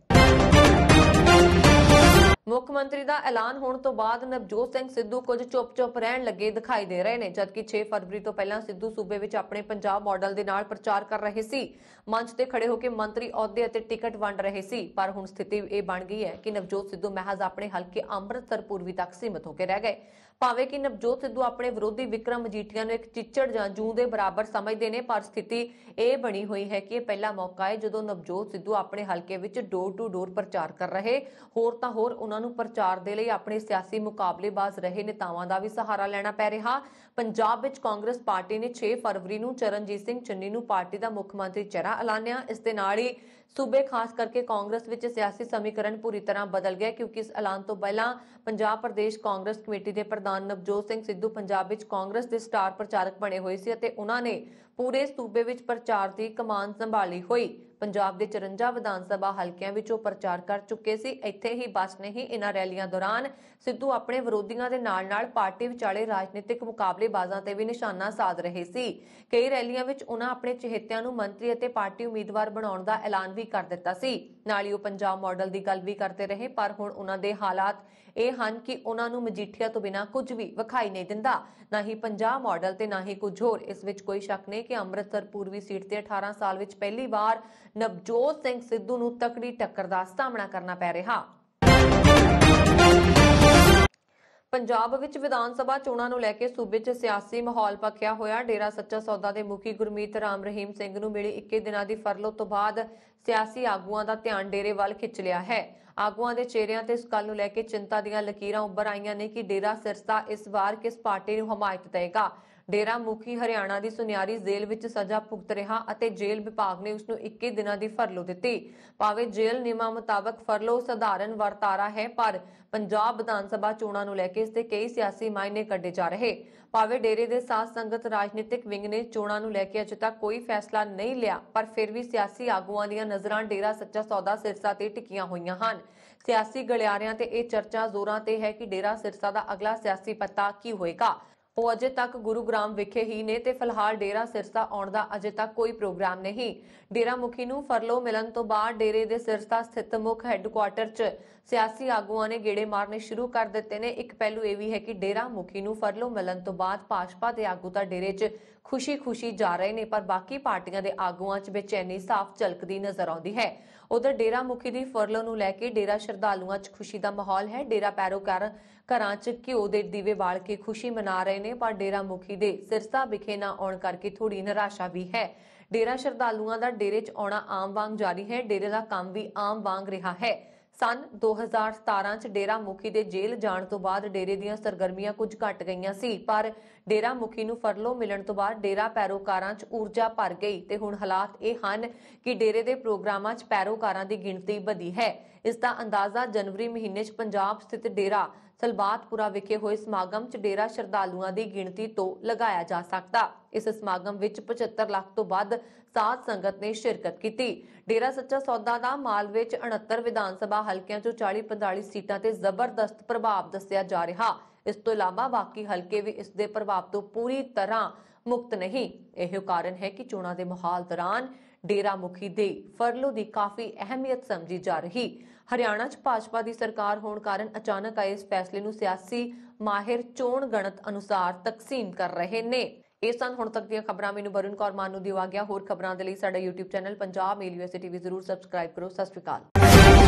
ਮੁੱਖ ਮੰਤਰੀ ਦਾ ਐਲਾਨ ਹੋਣ ਤੋਂ ਬਾਅਦ ਨਵਜੋਤ ਸਿੰਘ ਸਿੱਧੂ ਕੁਝ ਚੁੱਪ-ਚੁੱਪ ਰਹਿਣ ਲੱਗੇ ਦਿਖਾਈ ਦੇ ਰਹੇ ਨੇ ਜਦਕਿ 6 ਫਰਵਰੀ ਤੋਂ ਪਹਿਲਾਂ ਸਿੱਧੂ ਸੂਬੇ ਵਿੱਚ ਆਪਣੇ ਪੰਜਾਬ ਮਾਡਲ ਦੇ ਨਾਲ ਪ੍ਰਚਾਰ ਕਰ ਰਹੇ ਸੀ ਮੰਚ ਤੇ ਖੜੇ ਹੋ ਕੇ ਮੰਤਰੀ ਅਹੁਦੇ ਅਤੇ ਟਿਕਟ ਵੰਡ ਰਹੇ ਸੀ ਪਰ ਹੁਣ ਸਥਿਤੀ ਇਹ ਬਣ ਗਈ ਹੈ ਕਿ ਨਵਜੋਤ ਸਿੱਧੂ ਮਹਿਜ਼ ਆਪਣੇ ਹਲਕੇ ਅੰਮ੍ਰਿਤਸਰ ਪੂਰਬੀ ਤੱਕ ਸੀਮਤ ਹੋ ਕੇ ਰਹਿ ਗਏ ਭਾਵੇਂ ਕਿ ਨਵਜੋਤ ਸਿੱਧੂ ਆਪਣੇ ਵਿਰੋਧੀ ਵਿਕਰਮ ਮਜੀਠੀਆ ਨੂੰ ਇੱਕ ਚਿੱਚੜ ਜਾਂ ਜੂ ਦੇ ਬਰਾਬਰ ਸਮਝਦੇ ਨੇ ਪਰ ਸਥਿਤੀ ਇਹ ਬਣੀ ਹੋਈ ਹੈ ਕਿ ਇਹ ਪਹਿਲਾ ਮੌਕਾ ਹੈ ਜਦੋਂ ਨਵਜੋਤ ਸਿੱਧੂ ਆਪਣੇ ਹਲਕੇ ਵਿੱਚ ਡੋਰ ਟੂ ਡੋਰ ਪ੍ਰਚਾਰ ਕਰ ਰਹੇ ਹੋਰ ਤਾਂ ਹੋਰ ਉਹਨਾਂ ਨੂੰ ਪ੍ਰਚਾਰ ਦੇ ਲਈ ਆਪਣੇ ਸਿਆਸੀ ਮੁਕਾਬਲੇਬਾਜ਼ ਰਹੇ ਨੇਤਾਵਾਂ ਦਾ ਵੀ ਸਹਾਰਾ ਲੈਣਾ ਪੈ ਰਿਹਾ ਪੰਜਾਬ ਵਿੱਚ ਕਾਂਗਰਸ ਪਾਰਟੀ ਨੇ 6 ਫਰਵਰੀ ਨੂੰ ਚਰਨਜੀਤ ਸਿੰਘ ਚੰਨੀ ਨੂੰ ਪਾਰਟੀ ਦਾ ਮੁੱਖ ਮੰਤਰੀ ਚਿਹਰਾ ਐਲਾਨਿਆ ਇਸ ਦੇ ਨਾਲ ਹੀ ਸੂਬੇ ਖਾਸ ਕਰਕੇ ਕਾਂਗਰਸ ਵਿੱਚ ਸਿਆਸੀ ਸਮੀਕਰਨ ਪੂਰੀ ਤਰ੍ਹਾਂ ਬਦਲ ਗਿਆ ਕਿਉਂਕਿ ਇਸ ਐਲਾਨ ਤੋਂ ਪਹਿਲਾਂ ਪੰਜਾਬ ਪ੍ਰਦੇਸ਼ ਕਾਂਗਰਸ ਕਮੇਟੀ ਦੇ ਪ੍ਰਧਾਨ ਨਵਜੋਤ ਸਿੰਘ ਸਿੱਧੂ ਪੰਜਾਬ ਵਿੱਚ ਕਾਂਗਰਸ ਦੇ ਸਟਾਰ ਪ੍ਰਚਾਰਕ ਬਣੇ ਹੋਏ ਸੀ ਅਤੇ ਉਹਨਾਂ ਨੇ ਪੂਰੇ ਸੂਬੇ ਵਿੱਚ ਪ੍ਰਚਾਰ ਦੀ ਕਮਾਨ ਸੰਭਾਲੀ ਹੋਈ ਪੰਜਾਬ ਦੇ 54 ਵਿਧਾਨ ਸਭਾ ਹਲਕਿਆਂ ਵਿੱਚੋਂ ਪ੍ਰਚਾਰ ਕਰ ਚੁੱਕੇ ਸੀ ਇੱਥੇ ਹੀ ਬਸ ਨਹੀਂ ਇਹਨਾਂ ਰੈਲੀਆਂ ਦੌਰਾਨ ਸਿੱਧੂ ਆਪਣੇ ਵਿਰੋਧੀਆਂ ਦੇ ਨਾਲ-ਨਾਲ ਪਾਰਟੀ ਵਿਚਾਲੇ ਰਾਜਨੀਤਿਕ ਮੁਕਾਬਲੇਬਾਜ਼ਾਂ ਤੇ ਵੀ ਨਿਸ਼ਾਨਾ ਸਾਧ ਰਹੇ ਸੀ ਕਈ ਰੈਲੀਆਂ ਵਿੱਚ ਉਹਨਾਂ ਆਪਣੇ ਚਹੇਤਿਆਂ ਨੂੰ ਮੰਤਰੀ ਅਤੇ ਪਾਰਟੀ ਉਮੀਦਵਾਰ ਬਣਾਉਣ ਦਾ ਐਲਾਨ ਵੀ ਕਰ ਦਿੱਤਾ ਸੀ ਨਾਲ ਹੀ ਉਹ ਪੰਜਾਬ ਮਾਡਲ ਦੀ ਗੱਲ ਵੀ ਕਰਦੇ ਰਹੇ ਪਰ ਹੁਣ ਉਹਨਾਂ ਦੇ ਹਾਲਾਤ ਇਹ ਹਨ ਕਿ ਉਹਨਾਂ ਨੂੰ ਮਜੀਠੀਆ ਤੋਂ ਬਿਨਾ ਕੁਝ ਵੀ ਵਿਖਾਈ ਨਹੀਂ ਦਿੰਦਾ ਨਾ ਹੀ ਪੰਜਾਬ ਮਾਡਲ ਤੇ ਨਾ ਹੀ ਕੁਝ ਹੋਰ ਇਸ ਵਿੱਚ ਕੋਈ ਸ਼ੱਕ ਨਹੀਂ ਕਿ ਅੰਮ੍ਰਿਤਸਰ ਪੂਰਵੀ ਸੀਟ ਤੇ 18 ਸਾਲ ਵਿੱਚ ਪਹਿਲੀ ਵਾਰ ਨਵਜੋਤ ਸਿੰਘ ਸਿੱਧੂ ਨੂੰ ਤਕੜੀ ਟੱਕਰ ਦਾ ਸਾਹਮਣਾ ਕਰਨਾ ਪੈ ਰਿਹਾ ਪੰਜਾਬ ਵਿੱਚ ਵਿਧਾਨ ਸਭਾ ਚੋਣਾਂ ਨੂੰ ਲੈ ਕੇ ਸੂਬੇ 'ਚ ਸਿਆਸੀ ਮਾਹੌਲ ਪੱਕਿਆ ਹੋਇਆ ਡੇਰਾ ਸੱਚਾ ਸੌਦਾ ਦੇ ਮੁਖੀ ਗੁਰਮੀਤ ਰਾਮ ਰਹੀਮ ਸਿੰਘ ਨੂੰ ਮਿਲੀ 21 ਦਿਨਾਂ ਦੀ ਫਰਲੋ ਤੋਂ ਬਾਅਦ ਸਿਆਸੀ ਆਗੂਆਂ ਦਾ ਧਿਆਨ ਡੇਰੇ ਵੱਲ ਖਿੱਚ ਲਿਆ ਹੈ ਆਗੂਆਂ ਦੇ ਚਿਹਰਿਆਂ ਤੇ ਇਸ ਗੱਲ ਨੂੰ ਲੈ ਕੇ ਚਿੰਤਾ ਦੀਆਂ ਲਕੀਰਾਂ ਉੱਭਰ ਆਈਆਂ ਨੇ ਕਿ ਡੇਰਾ ਸਿਰਸਾ ਇਸ ਵਾਰ ਕਿਸ ਪਾਰਟੀ ਨੂੰ ਹਮਾਇਤ ਦੇਗਾ ਡੇਰਾ ਮੁਖੀ ਹਰਿਆਣਾ ਦੀ ਸੁਨਿਆਰੀ ਜ਼ੇਲ੍ਹ ਵਿੱਚ ਸਜ਼ਾ ਭੁਗਤ ਰਿਹਾ ਅਤੇ ਜੇਲ੍ਹ ਵਿਭਾਗ ਨੇ ਉਸ ਨੂੰ 21 ਦਿਨਾਂ ਦੀ ਫਰਲੋ ਦਿੱਤੀ ਭਾਵੇਂ ਜੇਲ੍ਹ ਨਿਯਮਾਂ ਮੁਤਾਬਕ ਫਰਲੋ ਸਧਾਰਨ ਵਰਤਾਰਾ ਹੈ ਪਰ ਪੰਜਾਬ ਵਿਧਾਨ ਸਭਾ ਚੋਣਾਂ ਨੂੰ ਲੈ ਕੇ ਇਸ ਤੇ ਕਈ ਸਿਆਸੀ ਮਾਇਨੇ ਕੱਢੇ ਜਾ ਰਹੇ ਭਾਵੇਂ ਡੇਰੇ ਦੇ ਸਾਥ ਸੰਗਤ ਰਾਜਨੀਤਿਕ ਵਿੰਗ ਨੇ ਚੋਣਾਂ ਨੂੰ ਲੈ ਕੇ ਅਜੇ ਤੱਕ ਕੋਈ ਫੈਸਲਾ ਨਹੀਂ ਲਿਆ ਪਰ ਫਿਰ ਵੀ ਸਿਆਸੀ ਆਗੂਆਂ ਦੀਆਂ ਨਜ਼ਰਾਂ ਡੇਰਾ ਸੱਚਾ ਸੌਦਾ ਸਿਰਸਾ ਤੇ ਟਿਕੀਆਂ ਹੋਈਆਂ ਹਨ ਸਿਆਸੀ ਗਲਿਆਰਿਆਂ ਤੇ ਇਹ ਚਰਚਾ ਜ਼ੋਰਾਂ ਤੇ ਹੈ ਕਿ ਡੇਰਾ ਸਿਰਸਾ ਦਾ ਅਗਲਾ ਸਿਆਸੀ ਪੱਤਾ ਕੀ ਹੋਏਗਾ ਉਹ ਅਜੇ ਤੱਕ ਗੁਰੂਗ੍ਰਾਮ ਵਿਖੇ ਹੀ ਨੇ ਤੇ ਫਿਲਹਾਲ ਡੇਰਾ ਸਿਰਸਾ ਆਉਣ ਦਾ ਅਜੇ ਤੱਕ ਕੋਈ ਪ੍ਰੋਗਰਾਮ ਨਹੀਂ ਡੇਰਾ ਮੁਖੀ ਨੂੰ ਫਰਲੋ ਮਿਲਣ ਤੋਂ ਬਾਅਦ ਡੇਰੇ ਦੇ ਸਿਰਸਾ ਸਥਿਤ ਮੁੱਖ ਹੈੱਡਕੁਆਟਰ 'ਚ ਸਿਆਸੀ ਆਗੂਆਂ ਨੇ ਗੇੜੇ ਮਾਰਨੇ ਸ਼ੁਰੂ ਕਰ ਦਿੱਤੇ ਨੇ ਇੱਕ ਪਹਿਲੂ ਇਹ ਵੀ ਹੈ ਕਿ ਡੇਰਾ ਮੁਖੀ ਨੂੰ ਫਰਲੋ ਮਿਲਣ ਤੋਂ ਬਾਅਦ ਭਾਜਪਾ ਦੇ ਆਗੂ ਤਾਂ ਡੇਰੇ 'ਚ ਖੁਸ਼ੀ-ਖੁਸ਼ੀ ਜਾ ਰਹੇ ਨੇ ਪਰ ਬਾਕੀ ਪਾਰਟੀਆਂ ਦੇ ਆਗੂਆਂ 'ਚ ਬੇਚੈਨੀ ਸਾਫ਼ ਝਲਕਦੀ ਨਜ਼ਰ ਆਉਂਦੀ ਹੈ ਉਧਰ ਡੇਰਾ ਮੁਖੀ ਦੀ ਫਰਲੋ ਨੂੰ ਲੈ ਕੇ ਡੇਰਾ ਸ਼ਰਧਾਲੂਆਂ 'ਚ ਖੁਸ਼ੀ ਦਾ ਮਾਹੌਲ ਹੈ ਡੇਰਾ ਪੈਰੋਕਾਰ ਘਰਾਂ 'ਚ ਘਿਓ ਦੇ ਦੀਵੇ ਬਾਲ ਕੇ ਖੁਸ਼ੀ ਮਨਾ ਰਹੇ ਨੇ ਪਰ ਡੇਰਾ ਮੁਖੀ ਦੇ ਸਿਰਸਾ ਵਿਖੇ ਨਾ ਆਉਣ ਕਰਕੇ ਥੋੜੀ ਨਿਰਾਸ਼ਾ ਵੀ ਹੈ ਡੇਰਾ ਸ਼ਰਧਾਲੂਆਂ ਦਾ ਡੇਰੇ 'ਚ ਆਉਣਾ ਆਮ ਵਾਂਗ ਜਾਰੀ ਹੈ ਡੇਰੇ ਦਾ ਕੰਮ ਵੀ ਆਮ ਵਾਂਗ ਰਿਹਾ ਹੈ ਸਨ 2017 ਚ ਡੇਰਾ ਮੁਖੀ ਦੇ ਜੇਲ੍ਹ ਜਾਣ ਤੋਂ ਬਾਅਦ ਡੇਰੇ ਦੀਆਂ ਸਰਗਰਮੀਆਂ ਕੁਝ ਘਟ ਗਈਆਂ ਸੀ ਪਰ ਡੇਰਾ ਮੁਖੀ ਨੂੰ ਫਰਲੋ ਮਿਲਣ ਤੋਂ ਬਾਅਦ ਡੇਰਾ ਪੈਰੋਕਾਰਾਂ ਚ ਊਰਜਾ ਭਰ ਗਈ ਤੇ ਹੁਣ ਹਾਲਾਤ ਇਹ ਹਨ ਕਿ ਡੇਰੇ ਦੇ ਪ੍ਰੋਗਰਾਮਾਂ ਚ ਪੈਰੋਕਾਰਾਂ ਦੀ ਗਿਣਤੀ ਵਧੀ ਹੈ ਇਸ ਦਾ ਅੰਦਾਜ਼ਾ ਜਨਵਰੀ ਮਹੀਨੇ ਚ ਪੰਜਾਬ ਸਥਿਤ ਡੇਰਾ ਸਲਬਾਤਪੁਰਾ ਵਿਖੇ ਹੋਏ ਸਮਾਗਮ 'ਚ ਡੇਰਾ ਸ਼ਰਧਾਲੂਆਂ ਦੀ ਗਿਣਤੀ ਤੋਂ ਲਗਾਇਆ ਜਾ ਸਕਦਾ ਇਸ ਸਮਾਗਮ ਵਿੱਚ 75 ਲੱਖ ਤੋਂ ਵੱਧ ਸਾਧ ਸੰਗਤ ਨੇ ਸ਼ਿਰਕਤ ਕੀਤੀ ਡੇਰਾ ਸੱਚਾ ਸੌਦਾ ਦਾ ਮਾਲ ਵਿੱਚ 69 ਵਿਧਾਨ ਸਭਾ ਹਲਕਿਆਂ 'ਚੋਂ 40-45 ਸੀਟਾਂ ਤੇ ਜ਼ਬਰਦਸਤ ਪ੍ਰਭਾਵ ਦੱਸਿਆ ਜਾ ਰਿਹਾ ਇਸ ਤੋਂ ਇਲਾਵਾ ਬਾਕੀ ਹਲਕੇ ਵੀ ਇਸ ਦੇ ਪ੍ਰਭਾਵ ਤੋਂ ਪੂਰੀ ਤਰ੍ਹਾਂ ਮੁਕਤ ਨਹੀਂ ਇਹੋ ਕਾਰਨ ਹੈ ਕਿ ਚੋਣਾਂ ਦੇ ਮਾਹੌਲ ਦੌਰਾਨ ਡੇਰਾ ਮੁਖੀ ਦੇ ਫਰਲੋ ਦੀ ਕਾਫੀ ਅਹਿਮੀਅਤ ਸਮਝੀ ਜਾ ਰਹੀ ਹਰਿਆਣਾ 'ਚ ਭਾਜਪਾ ਦੀ ਸਰਕਾਰ ਹੋਣ ਕਾਰਨ ਅਚਾਨਕ ਆਏ ਇਸ ਫੈਸਲੇ ਨੂੰ ਸਿਆਸੀ ਮਾਹਿਰ ਚੋਣ ਗਣਤ ਅਨੁਸਾਰ ਤਕਸੀਮ ਕਰ ਰਹੇ ਨੇ ਇਹ ਸਨ ਹੁਣ ਤੱਕ ਦੀਆਂ ਖਬਰਾਂ ਮੈਨੂੰ ਵਰੁਣ ਕੌਰ ਮਾਨੂ ਦੀ ਗਿਆ ਹੋਰ ਖਬਰਾਂ ਦੇ ਲਈ ਸਾਡਾ YouTube channel Punjab mail USA TV ਜ਼ਰੂਰ ਸਬਸਕ੍ਰਾਈਬ ਕਰੋ ਸਤਿ ਸ਼੍ਰੀ ਅਕਾਲ